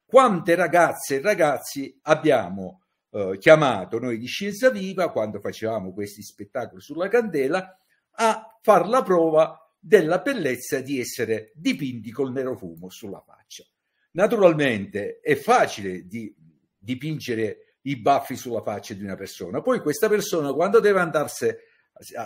Quante ragazze e ragazzi abbiamo eh, chiamato noi di Scienza Viva, quando facevamo questi spettacoli sulla candela, a far la prova della bellezza di essere dipinti col nero fumo sulla faccia. Naturalmente è facile di dipingere i baffi sulla faccia di una persona. Poi questa persona, quando deve andarsene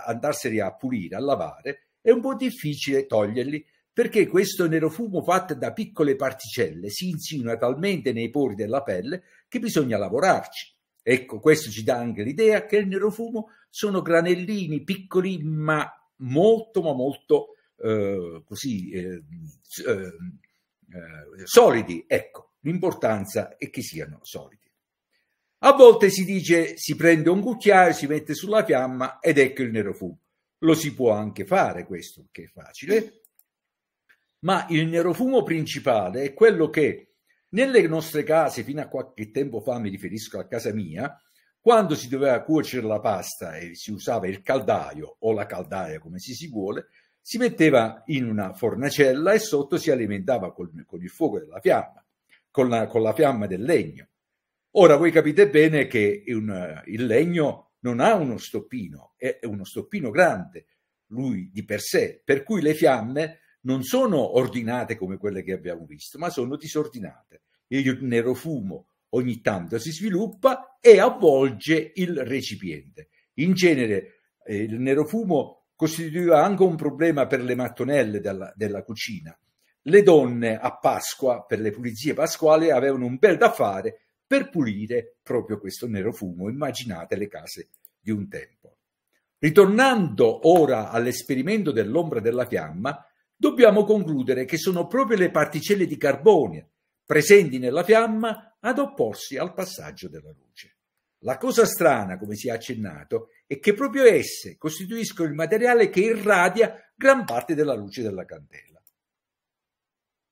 andarsene a pulire, a lavare, è un po' difficile toglierli perché questo nerofumo fatto da piccole particelle si insinua talmente nei pori della pelle che bisogna lavorarci. Ecco, questo ci dà anche l'idea che il nerofumo sono granellini piccoli ma molto ma molto eh, così eh, eh, eh, solidi. Ecco, l'importanza è che siano solidi. A volte si dice si prende un cucchiaio, si mette sulla fiamma ed ecco il nero fumo. Lo si può anche fare questo, che è facile, ma il nero fumo principale è quello che nelle nostre case, fino a qualche tempo fa, mi riferisco a casa mia, quando si doveva cuocere la pasta e si usava il caldaio o la caldaia come si si vuole, si metteva in una fornacella e sotto si alimentava con, con il fuoco della fiamma, con la, con la fiamma del legno. Ora voi capite bene che un, il legno non ha uno stoppino, è uno stoppino grande, lui di per sé, per cui le fiamme non sono ordinate come quelle che abbiamo visto, ma sono disordinate. Il nero fumo ogni tanto si sviluppa e avvolge il recipiente. In genere eh, il nero fumo costituiva anche un problema per le mattonelle della, della cucina. Le donne a Pasqua, per le pulizie pasquali, avevano un bel da fare per pulire proprio questo nero fumo. Immaginate le case di un tempo. Ritornando ora all'esperimento dell'ombra della fiamma, dobbiamo concludere che sono proprio le particelle di carbonio presenti nella fiamma ad opporsi al passaggio della luce. La cosa strana, come si è accennato, è che proprio esse costituiscono il materiale che irradia gran parte della luce della candela.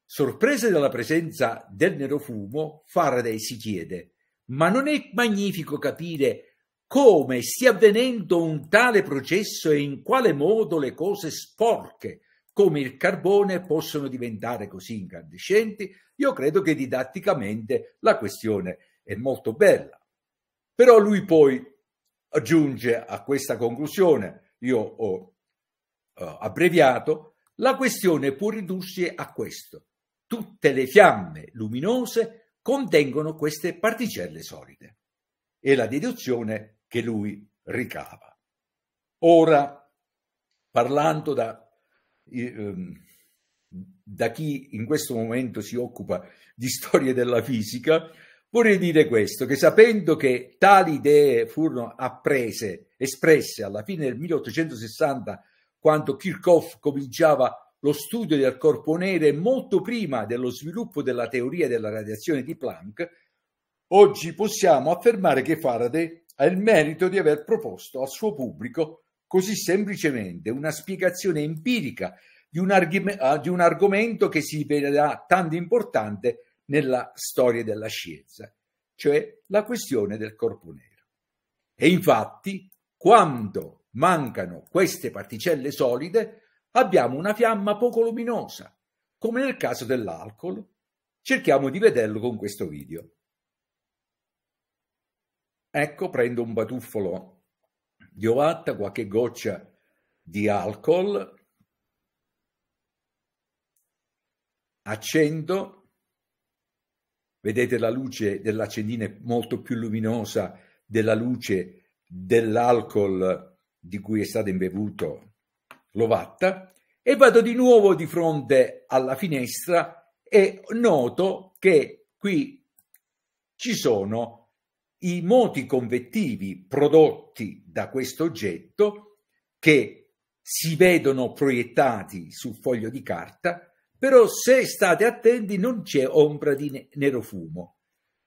Sorprese dalla presenza del nerofumo, Faraday si chiede: ma non è magnifico capire come stia avvenendo un tale processo e in quale modo le cose sporche come il carbone possono diventare così incandescenti? Io credo che didatticamente la questione è molto bella. Però lui poi aggiunge a questa conclusione, io ho eh, abbreviato, la questione può ridursi a questo. Tutte le fiamme luminose contengono queste particelle solide. È la deduzione che lui ricava. Ora, parlando da, ehm, da chi in questo momento si occupa di storie della fisica, Vorrei dire questo, che sapendo che tali idee furono apprese, espresse alla fine del 1860, quando Kirchhoff cominciava a lo studio del corpo nero è molto prima dello sviluppo della teoria della radiazione di Planck, oggi possiamo affermare che Faraday ha il merito di aver proposto al suo pubblico così semplicemente una spiegazione empirica di un, arg- ah, di un argomento che si rivelerà tanto importante nella storia della scienza, cioè la questione del corpo nero. E infatti, quando mancano queste particelle solide, abbiamo una fiamma poco luminosa, come nel caso dell'alcol. Cerchiamo di vederlo con questo video. Ecco, prendo un batuffolo di ovatta, qualche goccia di alcol, accendo, vedete la luce dell'accendina è molto più luminosa della luce dell'alcol di cui è stato imbevuto Lovatta e vado di nuovo di fronte alla finestra e noto che qui ci sono i moti convettivi prodotti da questo oggetto che si vedono proiettati sul foglio di carta, però se state attenti non c'è ombra di nero fumo.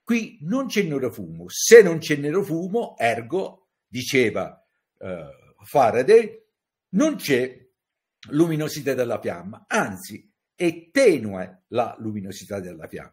Qui non c'è nero fumo. Se non c'è nero fumo, ergo, diceva eh, Faraday, non c'è luminosità della fiamma, anzi è tenue la luminosità della fiamma.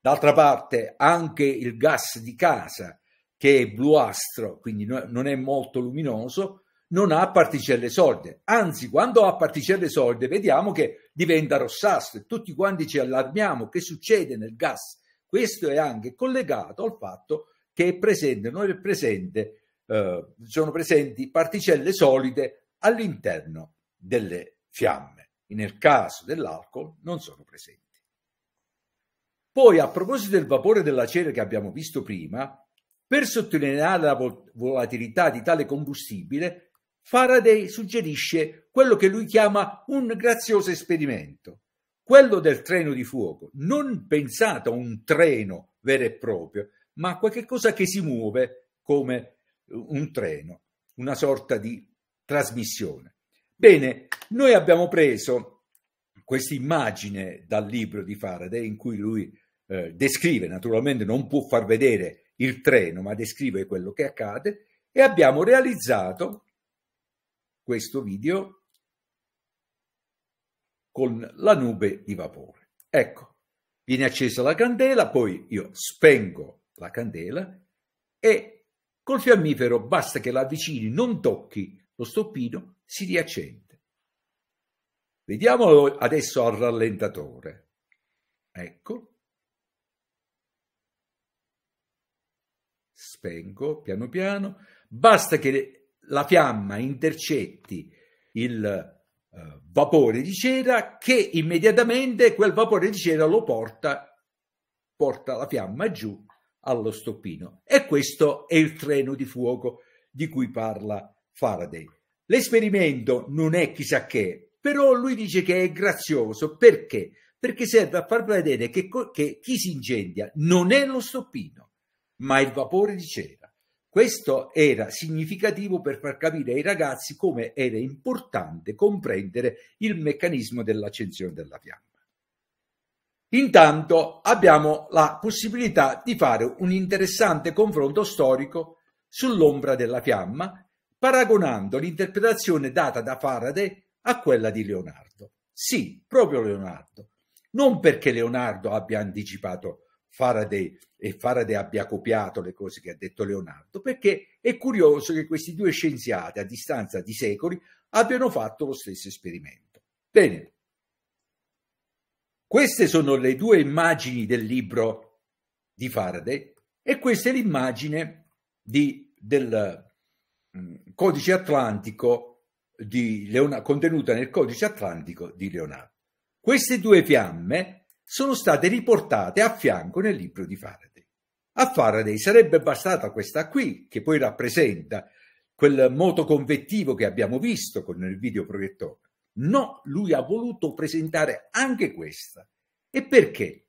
D'altra parte anche il gas di casa, che è bluastro, quindi non è molto luminoso, non ha particelle sorde. Anzi, quando ha particelle sorde vediamo che diventa rossastro e tutti quanti ci allarmiamo che succede nel gas. Questo è anche collegato al fatto che è presente, non è presente, eh, sono presenti particelle solide all'interno delle fiamme. Nel caso dell'alcol non sono presenti. Poi, a proposito del vapore della cera che abbiamo visto prima, per sottolineare la volatilità di tale combustibile, Faraday suggerisce quello che lui chiama un grazioso esperimento, quello del treno di fuoco, non pensato a un treno vero e proprio, ma a qualcosa che si muove come un treno, una sorta di trasmissione. Bene, noi abbiamo preso questa immagine dal libro di Faraday in cui lui eh, descrive, naturalmente non può far vedere il treno, ma descrive quello che accade e abbiamo realizzato questo video con la nube di vapore. Ecco, viene accesa la candela, poi io spengo la candela e col fiammifero basta che la avvicini, non tocchi lo stoppino si riaccende. Vediamolo adesso al rallentatore. Ecco. Spengo piano piano. Basta che la fiamma intercetti il eh, vapore di cera che immediatamente quel vapore di cera lo porta, porta la fiamma giù allo stoppino. E questo è il treno di fuoco di cui parla Faraday. L'esperimento non è chissà che, però lui dice che è grazioso perché? Perché serve a far vedere che, che chi si incendia non è lo stoppino, ma il vapore di cera. Questo era significativo per far capire ai ragazzi come era importante comprendere il meccanismo dell'accensione della fiamma. Intanto abbiamo la possibilità di fare un interessante confronto storico sull'ombra della fiamma paragonando l'interpretazione data da Faraday a quella di Leonardo. Sì, proprio Leonardo. Non perché Leonardo abbia anticipato Faraday e Faraday abbia copiato le cose che ha detto Leonardo, perché è curioso che questi due scienziati a distanza di secoli abbiano fatto lo stesso esperimento. Bene, queste sono le due immagini del libro di Faraday e questa è l'immagine di, del, Mm, codice atlantico di Leonardo, contenuta nel codice atlantico di Leonardo. Queste due fiamme sono state riportate a fianco nel libro di Faraday. A Faraday sarebbe bastata questa qui, che poi rappresenta quel moto convettivo che abbiamo visto con il videoproiettore. No, lui ha voluto presentare anche questa. E perché?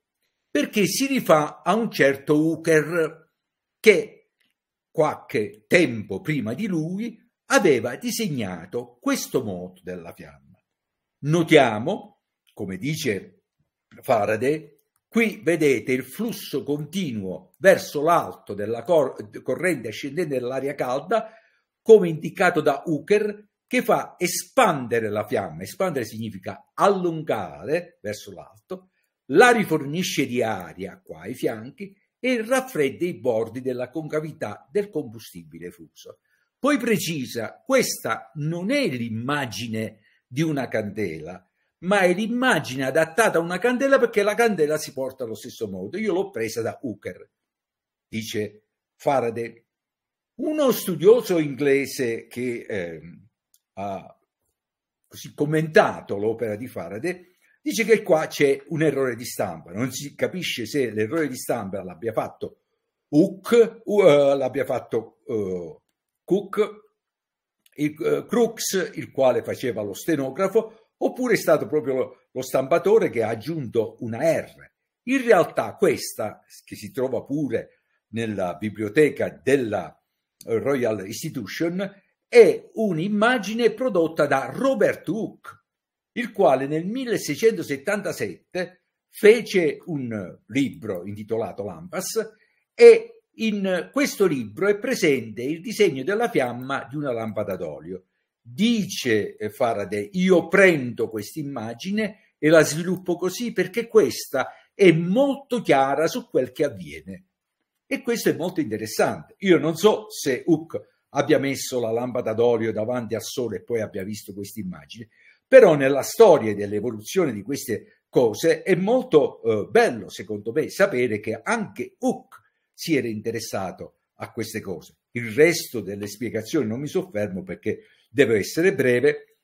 Perché si rifà a un certo Hooker che qualche tempo prima di lui, aveva disegnato questo moto della fiamma. Notiamo, come dice Faraday, qui vedete il flusso continuo verso l'alto della cor corrente ascendente dell'aria calda, come indicato da Hooker, che fa espandere la fiamma. Espandere significa allungare verso l'alto, la rifornisce di aria qua ai fianchi e raffredda i bordi della concavità del combustibile fuso. Poi precisa, questa non è l'immagine di una candela, ma è l'immagine adattata a una candela perché la candela si porta allo stesso modo. Io l'ho presa da Hooker, dice Faraday. Uno studioso inglese che eh, ha così commentato l'opera di Faraday dice che qua c'è un errore di stampa, non si capisce se l'errore di stampa l'abbia fatto Hook, uh, l'abbia fatto uh, Cook, il, uh, Crux, il quale faceva lo stenografo, oppure è stato proprio lo stampatore che ha aggiunto una R. In realtà questa, che si trova pure nella biblioteca della Royal Institution, è un'immagine prodotta da Robert Hooke, il quale nel 1677 fece un libro intitolato Lampas e in questo libro è presente il disegno della fiamma di una lampada d'olio. Dice Faraday, io prendo questa immagine e la sviluppo così perché questa è molto chiara su quel che avviene. E questo è molto interessante. Io non so se Huck abbia messo la lampada d'olio davanti al sole e poi abbia visto questa immagine, però nella storia dell'evoluzione di queste cose è molto eh, bello, secondo me, sapere che anche Hook si era interessato a queste cose. Il resto delle spiegazioni non mi soffermo perché devo essere breve.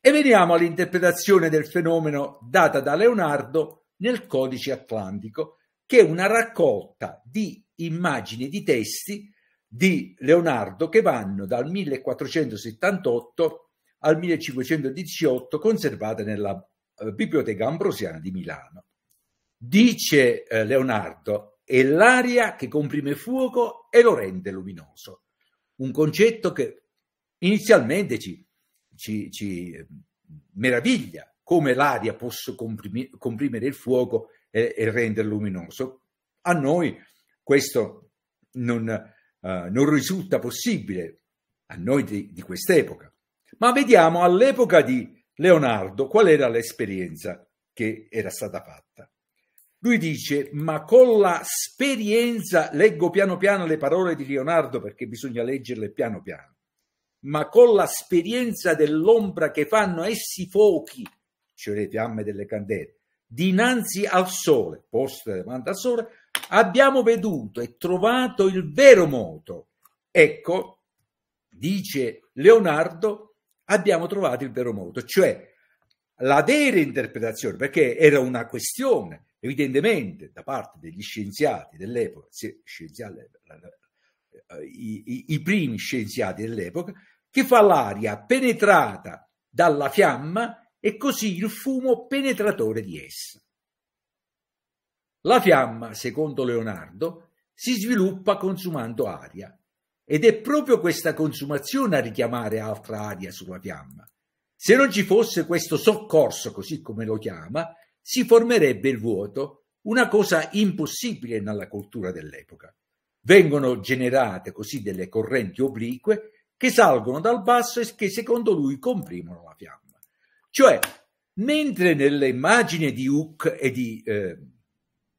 E veniamo all'interpretazione del fenomeno data da Leonardo nel Codice Atlantico, che è una raccolta di immagini di testi di Leonardo che vanno dal 1478 al 1518 conservate nella eh, Biblioteca Ambrosiana di Milano. Dice eh, Leonardo, è l'aria che comprime fuoco e lo rende luminoso, un concetto che inizialmente ci, ci, ci eh, meraviglia, come l'aria possa comprimi, comprimere il fuoco e, e renderlo luminoso. A noi questo non, eh, non risulta possibile, a noi di, di quest'epoca. Ma vediamo all'epoca di Leonardo qual era l'esperienza che era stata fatta. Lui dice, ma con la sperienza, leggo piano piano le parole di Leonardo perché bisogna leggerle piano piano, ma con la sperienza dell'ombra che fanno essi fuochi, cioè le fiamme delle candele, dinanzi al sole, poste davanti al sole, abbiamo veduto e trovato il vero moto. Ecco, dice Leonardo, abbiamo trovato il vero modo, cioè la vera interpretazione, perché era una questione, evidentemente, da parte degli scienziati dell'epoca, scienziati, eh, eh, i, i, i primi scienziati dell'epoca, che fa l'aria penetrata dalla fiamma e così il fumo penetratore di essa. La fiamma, secondo Leonardo, si sviluppa consumando aria, ed è proprio questa consumazione a richiamare altra aria sulla fiamma. Se non ci fosse questo soccorso, così come lo chiama, si formerebbe il vuoto, una cosa impossibile nella cultura dell'epoca. Vengono generate così delle correnti oblique che salgono dal basso e che secondo lui comprimono la fiamma. Cioè, mentre nelle immagini di Huck e di eh,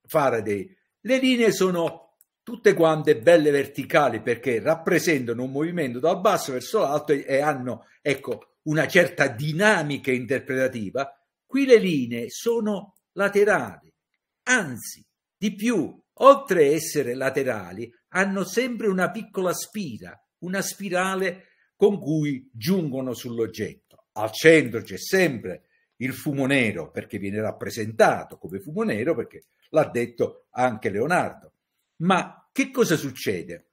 Faraday le linee sono tutte quante belle verticali perché rappresentano un movimento dal basso verso l'alto e, e hanno ecco, una certa dinamica interpretativa, qui le linee sono laterali, anzi di più, oltre a essere laterali, hanno sempre una piccola spira, una spirale con cui giungono sull'oggetto. Al centro c'è sempre il fumo nero perché viene rappresentato come fumo nero perché l'ha detto anche Leonardo. Ma che cosa succede?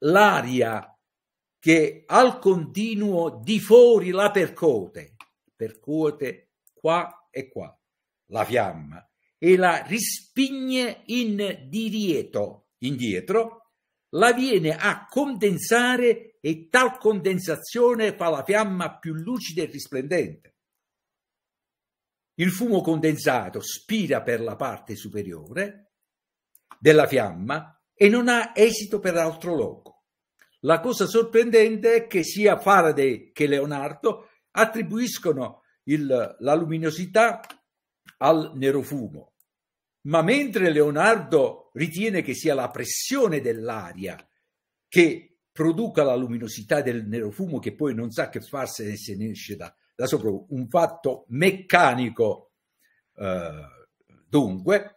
L'aria che al continuo di fuori la percuote, percuote qua e qua la fiamma e la rispigne in dirieto indietro, la viene a condensare e tal condensazione fa la fiamma più lucida e risplendente. Il fumo condensato spira per la parte superiore della fiamma e non ha esito per altro loco. La cosa sorprendente è che sia Faraday che Leonardo attribuiscono il, la luminosità al nerofumo, ma mentre Leonardo ritiene che sia la pressione dell'aria che produca la luminosità del nerofumo che poi non sa che farsene se ne esce da, da sopra, un fatto meccanico eh, dunque,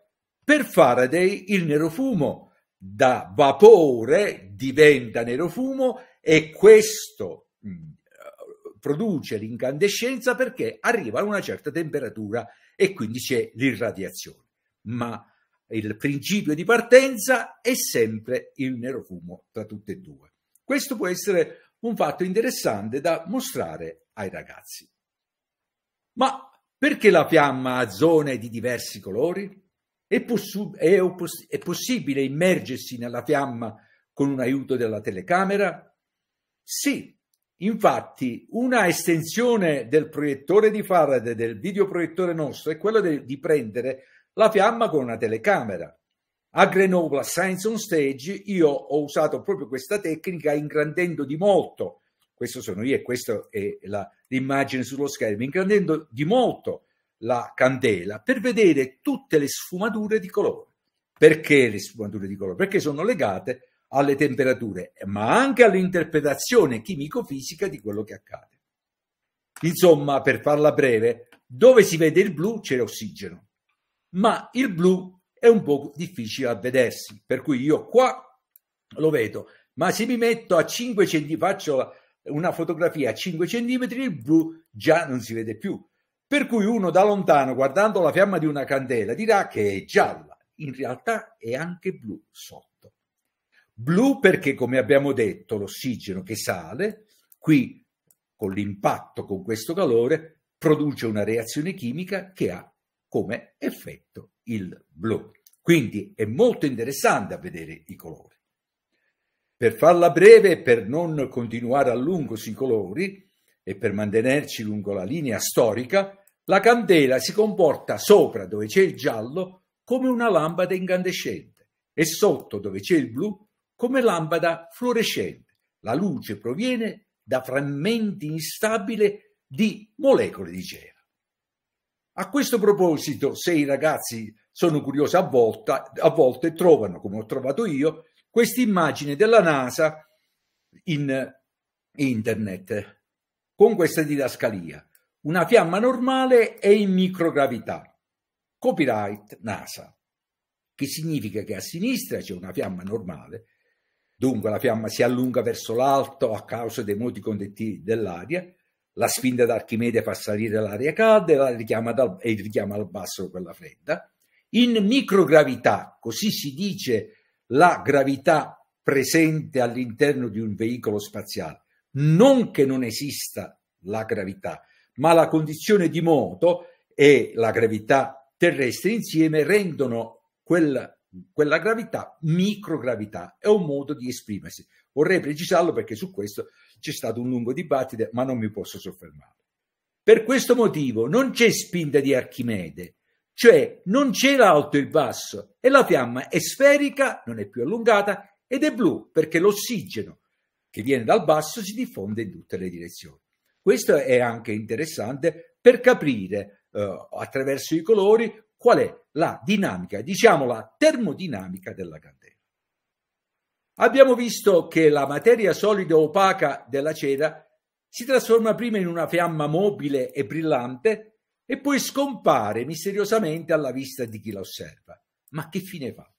per Faraday il nerofumo da vapore diventa nerofumo e questo mm, eh, produce l'incandescenza perché arriva a una certa temperatura e quindi c'è l'irradiazione. Ma il principio di partenza è sempre il nerofumo tra tutte e due. Questo può essere un fatto interessante da mostrare ai ragazzi. Ma perché la fiamma ha zone di diversi colori? È, possu- è, oppos- è possibile immergersi nella fiamma con un aiuto della telecamera? Sì, Infatti, una estensione del proiettore di Faraday, del videoproiettore nostro, è quella de- di prendere la fiamma con una telecamera. A Grenoble, a Science on Stage, io ho usato proprio questa tecnica ingrandendo di molto, questo sono io e questa è la, l'immagine sullo schermo, ingrandendo di molto la candela per vedere tutte le sfumature di colore. Perché le sfumature di colore? Perché sono legate alle temperature, ma anche all'interpretazione chimico-fisica di quello che accade. Insomma, per farla breve, dove si vede il blu c'è l'ossigeno, ma il blu è un po' difficile a vedersi, per cui io qua lo vedo, ma se mi metto a 5 cm, faccio una fotografia a 5 cm, il blu già non si vede più, per cui uno da lontano, guardando la fiamma di una candela, dirà che è gialla, in realtà è anche blu sotto. Blu perché, come abbiamo detto, l'ossigeno che sale, qui con l'impatto con questo calore, produce una reazione chimica che ha come effetto il blu. Quindi è molto interessante a vedere i colori. Per farla breve e per non continuare a lungo sui colori e per mantenerci lungo la linea storica, la candela si comporta sopra dove c'è il giallo come una lampada incandescente e sotto dove c'è il blu come lampada fluorescente. La luce proviene da frammenti instabili di molecole di cera. A questo proposito, se i ragazzi sono curiosi a, volta, a volte trovano, come ho trovato io, questa immagine della NASA in internet con questa didascalia. Una fiamma normale è in microgravità. Copyright NASA. Che significa che a sinistra c'è una fiamma normale, dunque la fiamma si allunga verso l'alto a causa dei moti condettivi dell'aria, la spinta d'Archimede fa salire l'aria calda e, la richiama dal, e richiama al basso quella fredda. In microgravità, così si dice la gravità presente all'interno di un veicolo spaziale, non che non esista la gravità, ma la condizione di moto e la gravità terrestre insieme rendono quella, quella gravità microgravità. È un modo di esprimersi. Vorrei precisarlo perché su questo c'è stato un lungo dibattito, ma non mi posso soffermare. Per questo motivo non c'è spinta di Archimede, cioè non c'è l'alto e il basso e la fiamma è sferica, non è più allungata ed è blu perché l'ossigeno che viene dal basso si diffonde in tutte le direzioni. Questo è anche interessante per capire eh, attraverso i colori qual è la dinamica, diciamo la termodinamica della candela. Abbiamo visto che la materia solida opaca della cera si trasforma prima in una fiamma mobile e brillante e poi scompare misteriosamente alla vista di chi la osserva. Ma che fine fa?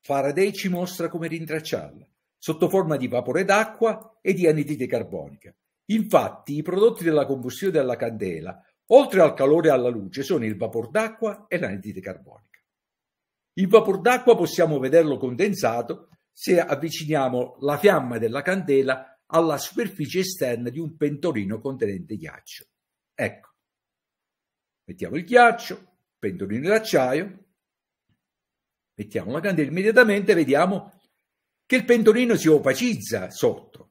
Faraday ci mostra come rintracciarla, sotto forma di vapore d'acqua e di anidride carbonica, Infatti i prodotti della combustione della candela, oltre al calore e alla luce, sono il vapor d'acqua e l'anidride carbonica. Il vapor d'acqua possiamo vederlo condensato se avviciniamo la fiamma della candela alla superficie esterna di un pentolino contenente ghiaccio. Ecco, mettiamo il ghiaccio, pentolino d'acciaio, mettiamo la candela immediatamente, vediamo che il pentolino si opacizza sotto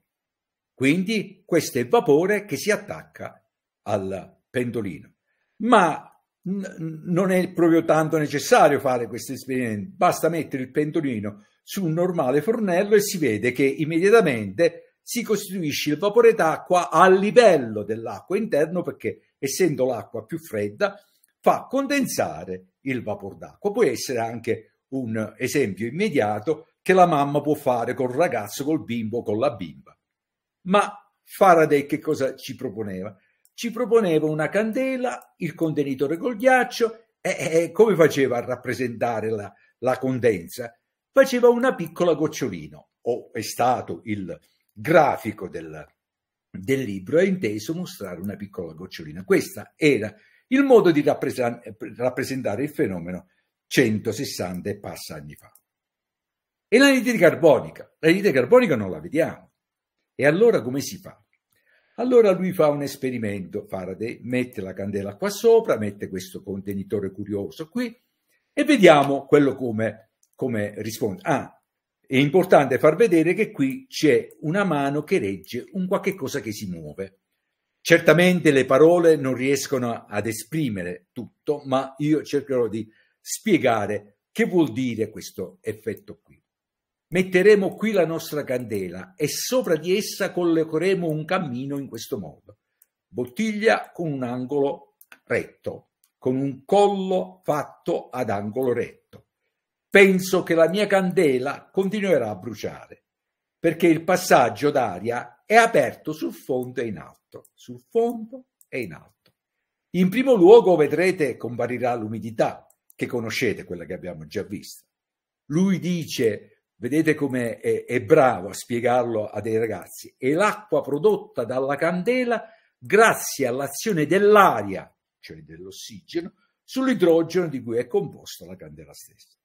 quindi questo è il vapore che si attacca al pendolino. Ma non è proprio tanto necessario fare questo esperimento, basta mettere il pendolino su un normale fornello e si vede che immediatamente si costituisce il vapore d'acqua a livello dell'acqua interno perché essendo l'acqua più fredda fa condensare il vapore d'acqua. Può essere anche un esempio immediato che la mamma può fare col ragazzo, col bimbo, con la bimba. Ma Faraday che cosa ci proponeva? Ci proponeva una candela, il contenitore col ghiaccio e, e come faceva a rappresentare la, la condensa? Faceva una piccola gocciolina o è stato il grafico del, del libro, è inteso mostrare una piccola gocciolina. Questo era il modo di rappresentare il fenomeno 160 e passa anni fa. E l'anidride carbonica? L'anidride carbonica non la vediamo. E allora come si fa? Allora lui fa un esperimento, Faraday mette la candela qua sopra, mette questo contenitore curioso qui e vediamo quello come, come risponde. Ah, è importante far vedere che qui c'è una mano che regge un qualche cosa che si muove. Certamente le parole non riescono ad esprimere tutto, ma io cercherò di spiegare che vuol dire questo effetto qui. Metteremo qui la nostra candela e sopra di essa collocheremo un cammino in questo modo. Bottiglia con un angolo retto, con un collo fatto ad angolo retto. Penso che la mia candela continuerà a bruciare, perché il passaggio d'aria è aperto sul fondo e in alto, sul fondo e in alto. In primo luogo vedrete comparirà l'umidità, che conoscete, quella che abbiamo già vista. Lui dice Vedete come è, è bravo a spiegarlo a dei ragazzi. È l'acqua prodotta dalla candela grazie all'azione dell'aria, cioè dell'ossigeno, sull'idrogeno di cui è composta la candela stessa.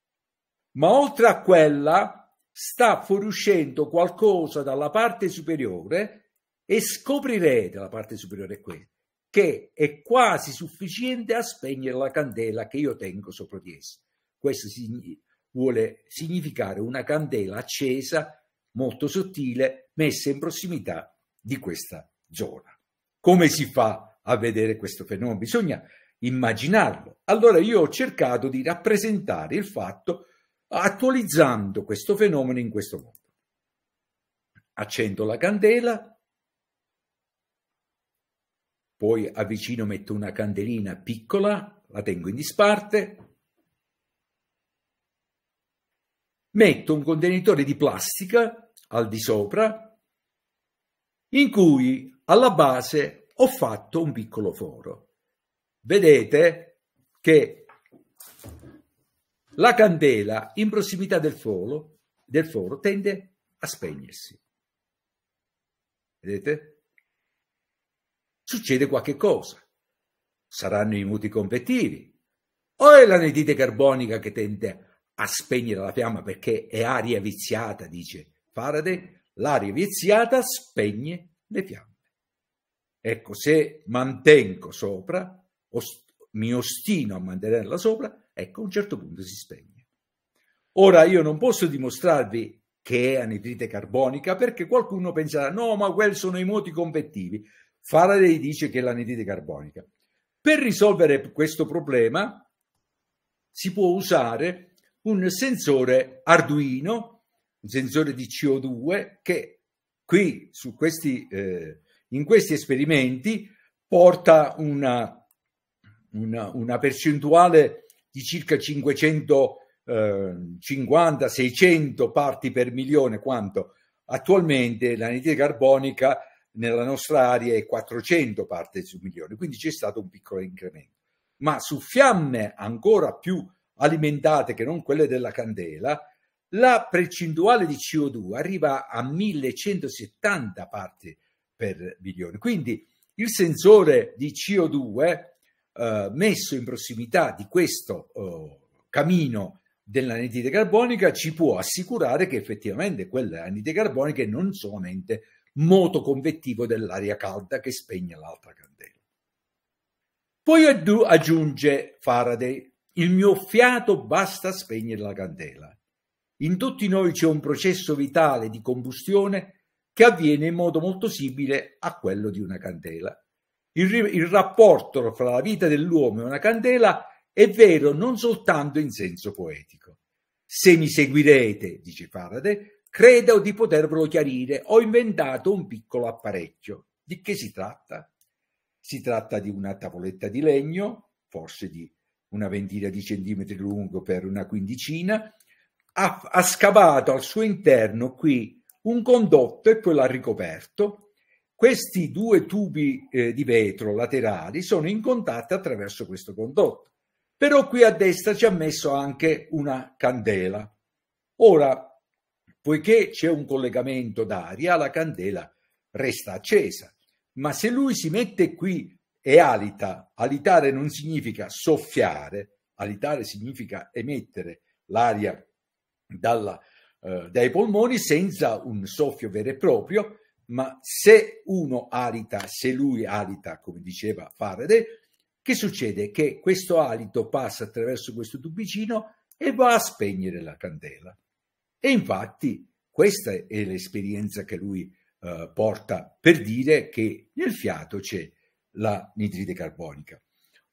Ma oltre a quella sta fuoriuscendo qualcosa dalla parte superiore e scoprirete, la parte superiore è quella, che è quasi sufficiente a spegnere la candela che io tengo sopra di essa. Questo significa vuole significare una candela accesa molto sottile messa in prossimità di questa zona. Come si fa a vedere questo fenomeno? Bisogna immaginarlo. Allora io ho cercato di rappresentare il fatto attualizzando questo fenomeno in questo modo. Accendo la candela, poi avvicino, metto una candelina piccola, la tengo in disparte, metto un contenitore di plastica al di sopra in cui alla base ho fatto un piccolo foro. Vedete che la candela in prossimità del foro, del foro tende a spegnersi. Vedete? Succede qualche cosa. Saranno i muti convettivi o è l'anidride carbonica che tende a a spegnere la fiamma perché è aria viziata, dice Faraday, l'aria viziata spegne le fiamme. Ecco, se mantengo sopra, ost mi ostino a mantenerla sopra, ecco, a un certo punto si spegne. Ora io non posso dimostrarvi che è anidride carbonica perché qualcuno penserà no, ma quelli sono i moti convettivi. Faraday dice che è l'anidride carbonica. Per risolvere questo problema si può usare un sensore Arduino, un sensore di CO2 che qui su questi, eh, in questi esperimenti porta una, una, una percentuale di circa 550-600 eh, parti per milione, quanto attualmente l'anidride carbonica nella nostra area è 400 parti su milione, quindi c'è stato un piccolo incremento. Ma su fiamme ancora più alimentate che non quelle della candela, la percentuale di CO2 arriva a 1170 parti per milione. Quindi il sensore di CO2 eh, messo in prossimità di questo eh, camino dell'anidride carbonica ci può assicurare che effettivamente quelle anidride carboniche non sono moto convettivo dell'aria calda che spegne l'altra candela. Poi aggiunge Faraday il mio fiato basta a spegnere la candela. In tutti noi c'è un processo vitale di combustione che avviene in modo molto simile a quello di una candela. Il, il rapporto fra la vita dell'uomo e una candela è vero non soltanto in senso poetico. Se mi seguirete, dice Faraday, credo di potervelo chiarire. Ho inventato un piccolo apparecchio. Di che si tratta? Si tratta di una tavoletta di legno, forse di una ventina di centimetri lungo per una quindicina, ha, ha scavato al suo interno qui un condotto e poi l'ha ricoperto. Questi due tubi eh, di vetro laterali sono in contatto attraverso questo condotto. Però qui a destra ci ha messo anche una candela. Ora, poiché c'è un collegamento d'aria, la candela resta accesa. Ma se lui si mette qui e alita. Alitare non significa soffiare, alitare significa emettere l'aria dalla, eh, dai polmoni senza un soffio vero e proprio, ma se uno alita, se lui alita, come diceva Faraday, che succede? Che questo alito passa attraverso questo tubicino e va a spegnere la candela. E infatti questa è l'esperienza che lui eh, porta per dire che nel fiato c'è la nitride carbonica.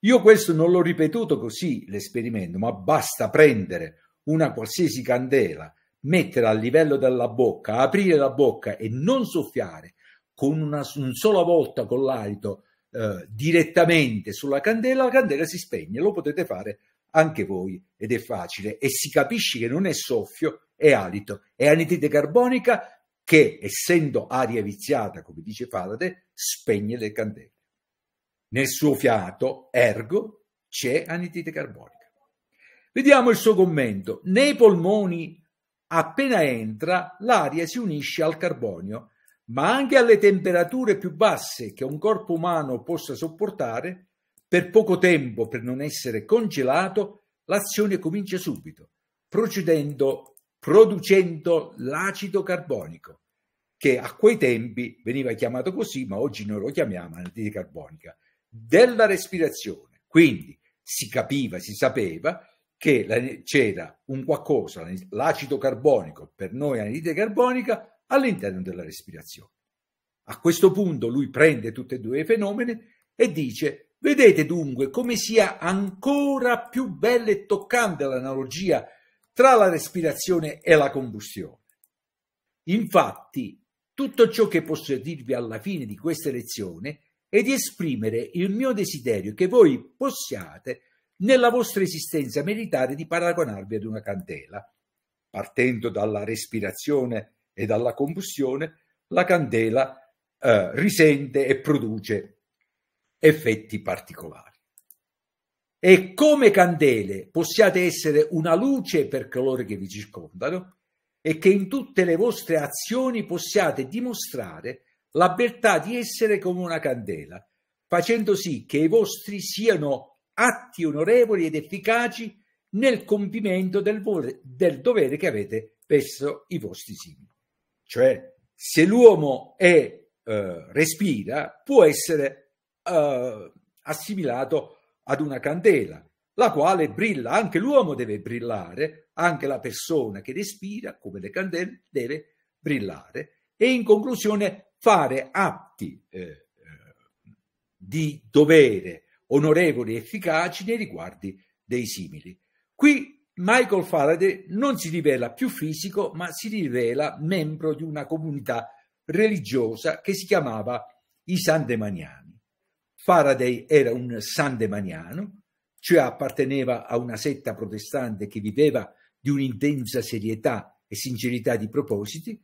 Io questo non l'ho ripetuto così l'esperimento, ma basta prendere una qualsiasi candela, metterla a livello della bocca, aprire la bocca e non soffiare con una, un sola volta con l'alito eh, direttamente sulla candela, la candela si spegne. Lo potete fare anche voi ed è facile e si capisce che non è soffio, è alito, è anidride carbonica che, essendo aria viziata, come dice Faraday, spegne le candele nel suo fiato, ergo c'è anidride carbonica. Vediamo il suo commento. Nei polmoni, appena entra, l'aria si unisce al carbonio, ma anche alle temperature più basse che un corpo umano possa sopportare, per poco tempo, per non essere congelato, l'azione comincia subito, procedendo, producendo l'acido carbonico, che a quei tempi veniva chiamato così, ma oggi noi lo chiamiamo anidride carbonica della respirazione. Quindi si capiva, si sapeva che la, c'era un qualcosa, l'acido carbonico, per noi anidride carbonica, all'interno della respirazione. A questo punto lui prende tutti e due i fenomeni e dice, vedete dunque come sia ancora più bella e toccante l'analogia tra la respirazione e la combustione. Infatti, tutto ciò che posso dirvi alla fine di questa lezione e di esprimere il mio desiderio che voi possiate nella vostra esistenza meritare di paragonarvi ad una candela. Partendo dalla respirazione e dalla combustione, la candela eh, risente e produce effetti particolari. E come candele possiate essere una luce per coloro che vi circondano e che in tutte le vostre azioni possiate dimostrare la bertà di essere come una candela, facendo sì che i vostri siano atti onorevoli ed efficaci nel compimento del, vo- del dovere che avete verso i vostri simili. Cioè, se l'uomo è, eh, respira, può essere eh, assimilato ad una candela, la quale brilla, anche l'uomo deve brillare, anche la persona che respira, come le candele, deve brillare. E in conclusione fare atti eh, eh, di dovere onorevoli e efficaci nei riguardi dei simili. Qui Michael Faraday non si rivela più fisico, ma si rivela membro di una comunità religiosa che si chiamava i Sandemaniani. Faraday era un sandemaniano, cioè apparteneva a una setta protestante che viveva di un'intensa serietà e sincerità di propositi,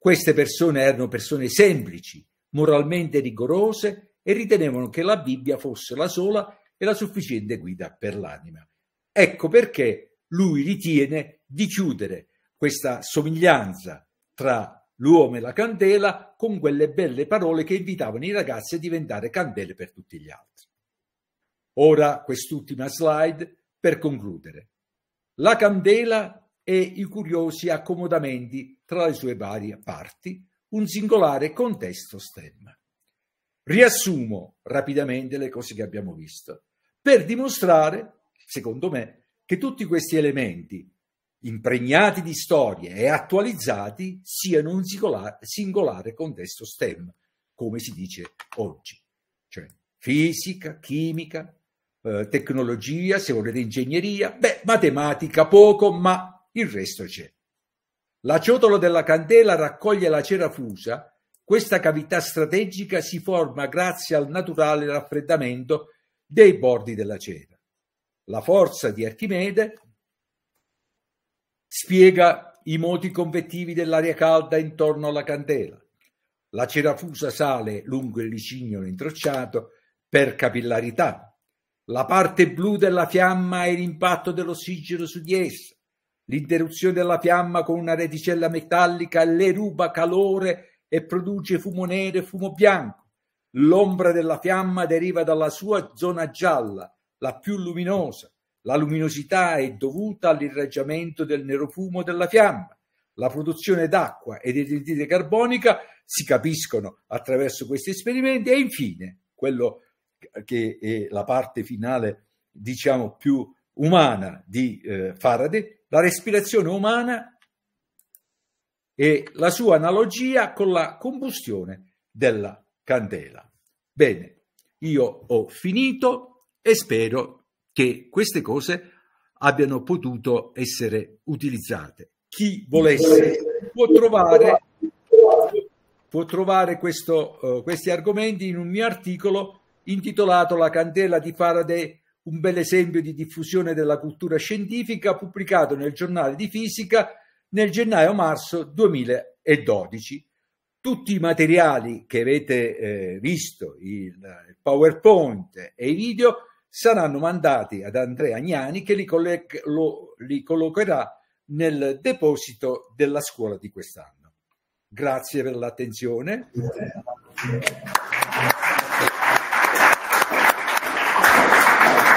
queste persone erano persone semplici, moralmente rigorose e ritenevano che la Bibbia fosse la sola e la sufficiente guida per l'anima. Ecco perché lui ritiene di chiudere questa somiglianza tra l'uomo e la candela con quelle belle parole che invitavano i ragazzi a diventare candele per tutti gli altri. Ora quest'ultima slide per concludere. La candela e i curiosi accomodamenti tra le sue varie parti, un singolare contesto stemma. Riassumo rapidamente le cose che abbiamo visto per dimostrare, secondo me, che tutti questi elementi impregnati di storie e attualizzati siano un singolare, singolare contesto STEM, come si dice oggi, cioè fisica, chimica, eh, tecnologia, se volete ingegneria, beh, matematica poco, ma il resto c'è. La ciotola della candela raccoglie la cera fusa, questa cavità strategica si forma grazie al naturale raffreddamento dei bordi della cera. La forza di Archimede spiega i moti convettivi dell'aria calda intorno alla candela. La cera fusa sale lungo il licignolo intrecciato per capillarità. La parte blu della fiamma è l'impatto dell'ossigeno su di essa. L'interruzione della fiamma con una reticella metallica le ruba calore e produce fumo nero e fumo bianco. L'ombra della fiamma deriva dalla sua zona gialla, la più luminosa. La luminosità è dovuta all'irraggiamento del nerofumo della fiamma. La produzione d'acqua ed di carbonica si capiscono attraverso questi esperimenti e infine quello che è la parte finale, diciamo, più umana di eh, Faraday, la respirazione umana e la sua analogia con la combustione della candela. Bene, io ho finito e spero che queste cose abbiano potuto essere utilizzate. Chi volesse può trovare, può trovare questo, uh, questi argomenti in un mio articolo intitolato La candela di Faraday un bel esempio di diffusione della cultura scientifica pubblicato nel giornale di fisica nel gennaio-marzo 2012. Tutti i materiali che avete eh, visto, il, il, PowerPoint e i video, saranno mandati ad Andrea Agnani che li, colle- lo, li collocherà nel deposito della scuola di quest'anno. Grazie per l'attenzione.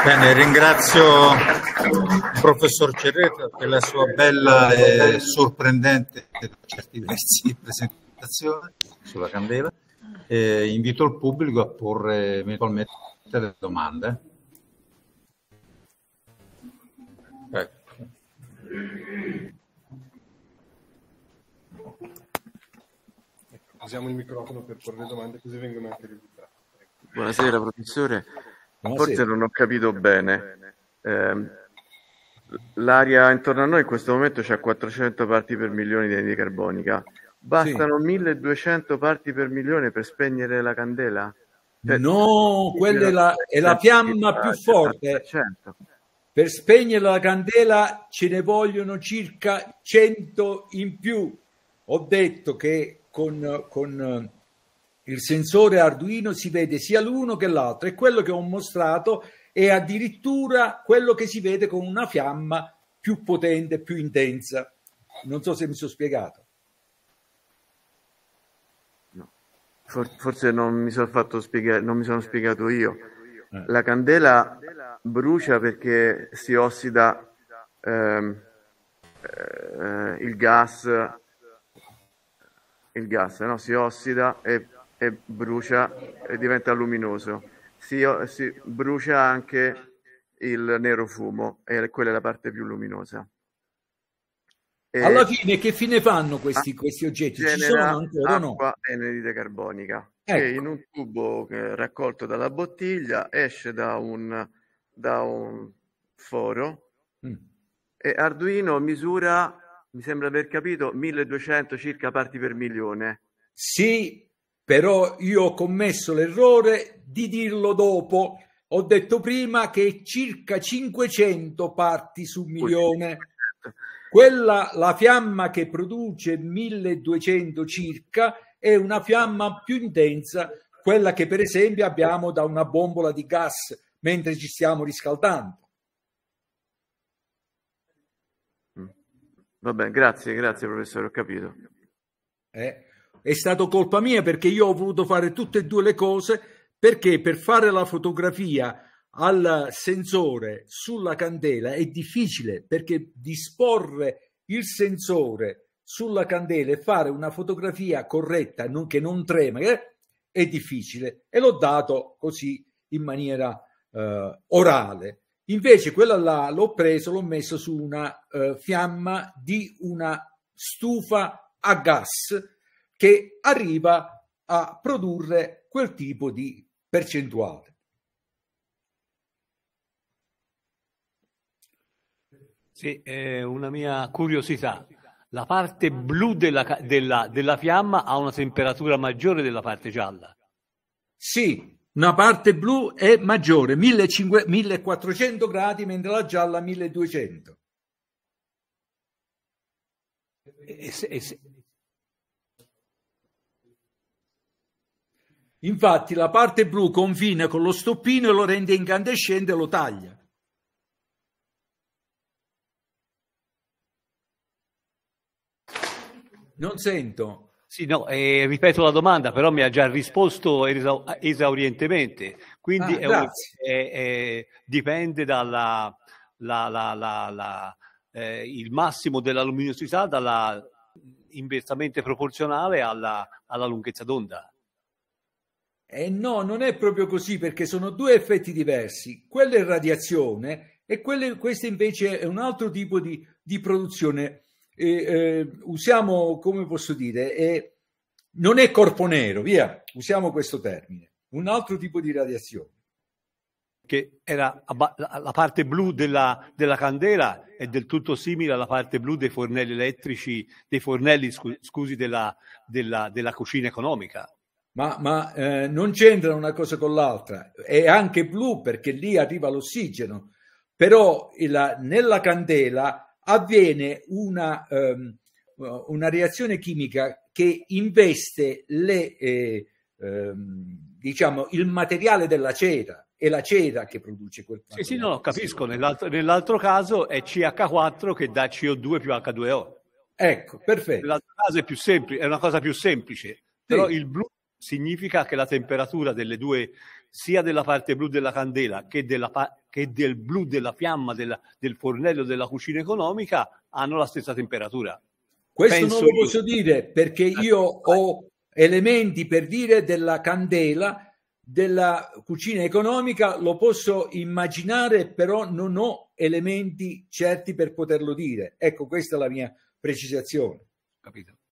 Bene, ringrazio il professor Cerreta per la sua bella e sorprendente per certi versi presentazione sulla candela. E invito il pubblico a porre eventualmente delle domande. Ecco. Usiamo il microfono per porre le domande così vengono anche le risultati. Buonasera professore. Ah, Forse non ho capito bene. Eh, l'aria intorno a noi in questo momento c'è 400 parti per milione di anidride carbonica. Bastano sì. 1200 parti per milione per spegnere la candela? Cioè, no, quella è la, è la fiamma più forte. 100%. Certo, certo. Per spegnere la candela ce ne vogliono circa 100 in più. Ho detto che con, con il sensore Arduino si vede sia l'uno che l'altro e quello che ho mostrato è addirittura quello che si vede con una fiamma più potente, più intensa. Non so se mi sono spiegato. No. forse non mi sono fatto spiegare, non mi sono spiegato io. Eh. La candela brucia perché si ossida ehm, eh, il gas, il gas no? si ossida e e brucia e diventa luminoso. Si, si brucia anche il nero fumo e quella è la parte più luminosa. E Alla fine che fine fanno questi, ah, questi oggetti? Ci sono ancora no? Anidride carbonica ecco. che in un tubo raccolto dalla bottiglia esce da un, da un foro mm. e Arduino misura, mi sembra aver capito, 1200 circa parti per milione. Sì, però io ho commesso l'errore di dirlo dopo. Ho detto prima che circa 500 parti su milione. Quella, la fiamma che produce 1200 circa, è una fiamma più intensa, quella che per esempio abbiamo da una bombola di gas mentre ci stiamo riscaldando. Mm. Va bene, grazie, grazie professore, ho capito. Eh è stato colpa mia perché io ho voluto fare tutte e due le cose perché per fare la fotografia al sensore sulla candela è difficile perché disporre il sensore sulla candela e fare una fotografia corretta non, che non trema eh, è difficile e l'ho dato così in maniera eh, orale invece quella là l'ho preso l'ho messo su una eh, fiamma di una stufa a gas che arriva a produrre quel tipo di percentuale. Sì, è una mia curiosità. La parte blu della, della, della fiamma ha una temperatura maggiore della parte gialla. Sì, una parte blu è maggiore, 1500, 1400 gradi, mentre la gialla 1200. E se, e se Infatti la parte blu confina con lo stoppino e lo rende incandescente e lo taglia. Non sento. Sì, no, eh, ripeto la domanda, però mi ha già risposto esaurientemente. Quindi ah, è un, è, è, dipende dalla, la, la, la, eh, il massimo della luminosità dalla inversamente proporzionale alla, alla lunghezza d'onda. Eh, no, non è proprio così perché sono due effetti diversi. Quello è radiazione e quelle, questo invece è un altro tipo di, di produzione. Eh, eh, usiamo, come posso dire, non è corpo nero, via, usiamo questo termine, un altro tipo di radiazione. Che era la parte blu della, della candela è del tutto simile alla parte blu dei fornelli elettrici, dei fornelli scusi, della, della, della cucina economica ma, ma eh, non c'entra una cosa con l'altra. È anche blu perché lì arriva l'ossigeno, però il, nella candela avviene una, um, una, reazione chimica che investe le, eh, um, diciamo, il materiale della cera. È la cera che produce quel Sì, sì, no, capisco. Nell'altro, nell'altro caso è CH4 che dà CO2 più H2O. Ecco, perfetto. Nell'altro caso è più semplice, è una cosa più semplice. Sì. Però il blu significa che la temperatura delle due, sia della parte blu della candela che, della, che del blu della fiamma della, del fornello della cucina economica, hanno la stessa temperatura. Questo Penso non lo posso io. dire perché ah, io ho elementi per dire della candela della cucina economica, lo posso immaginare, però non ho elementi certi per poterlo dire. Ecco, questa è la mia precisazione. Capito?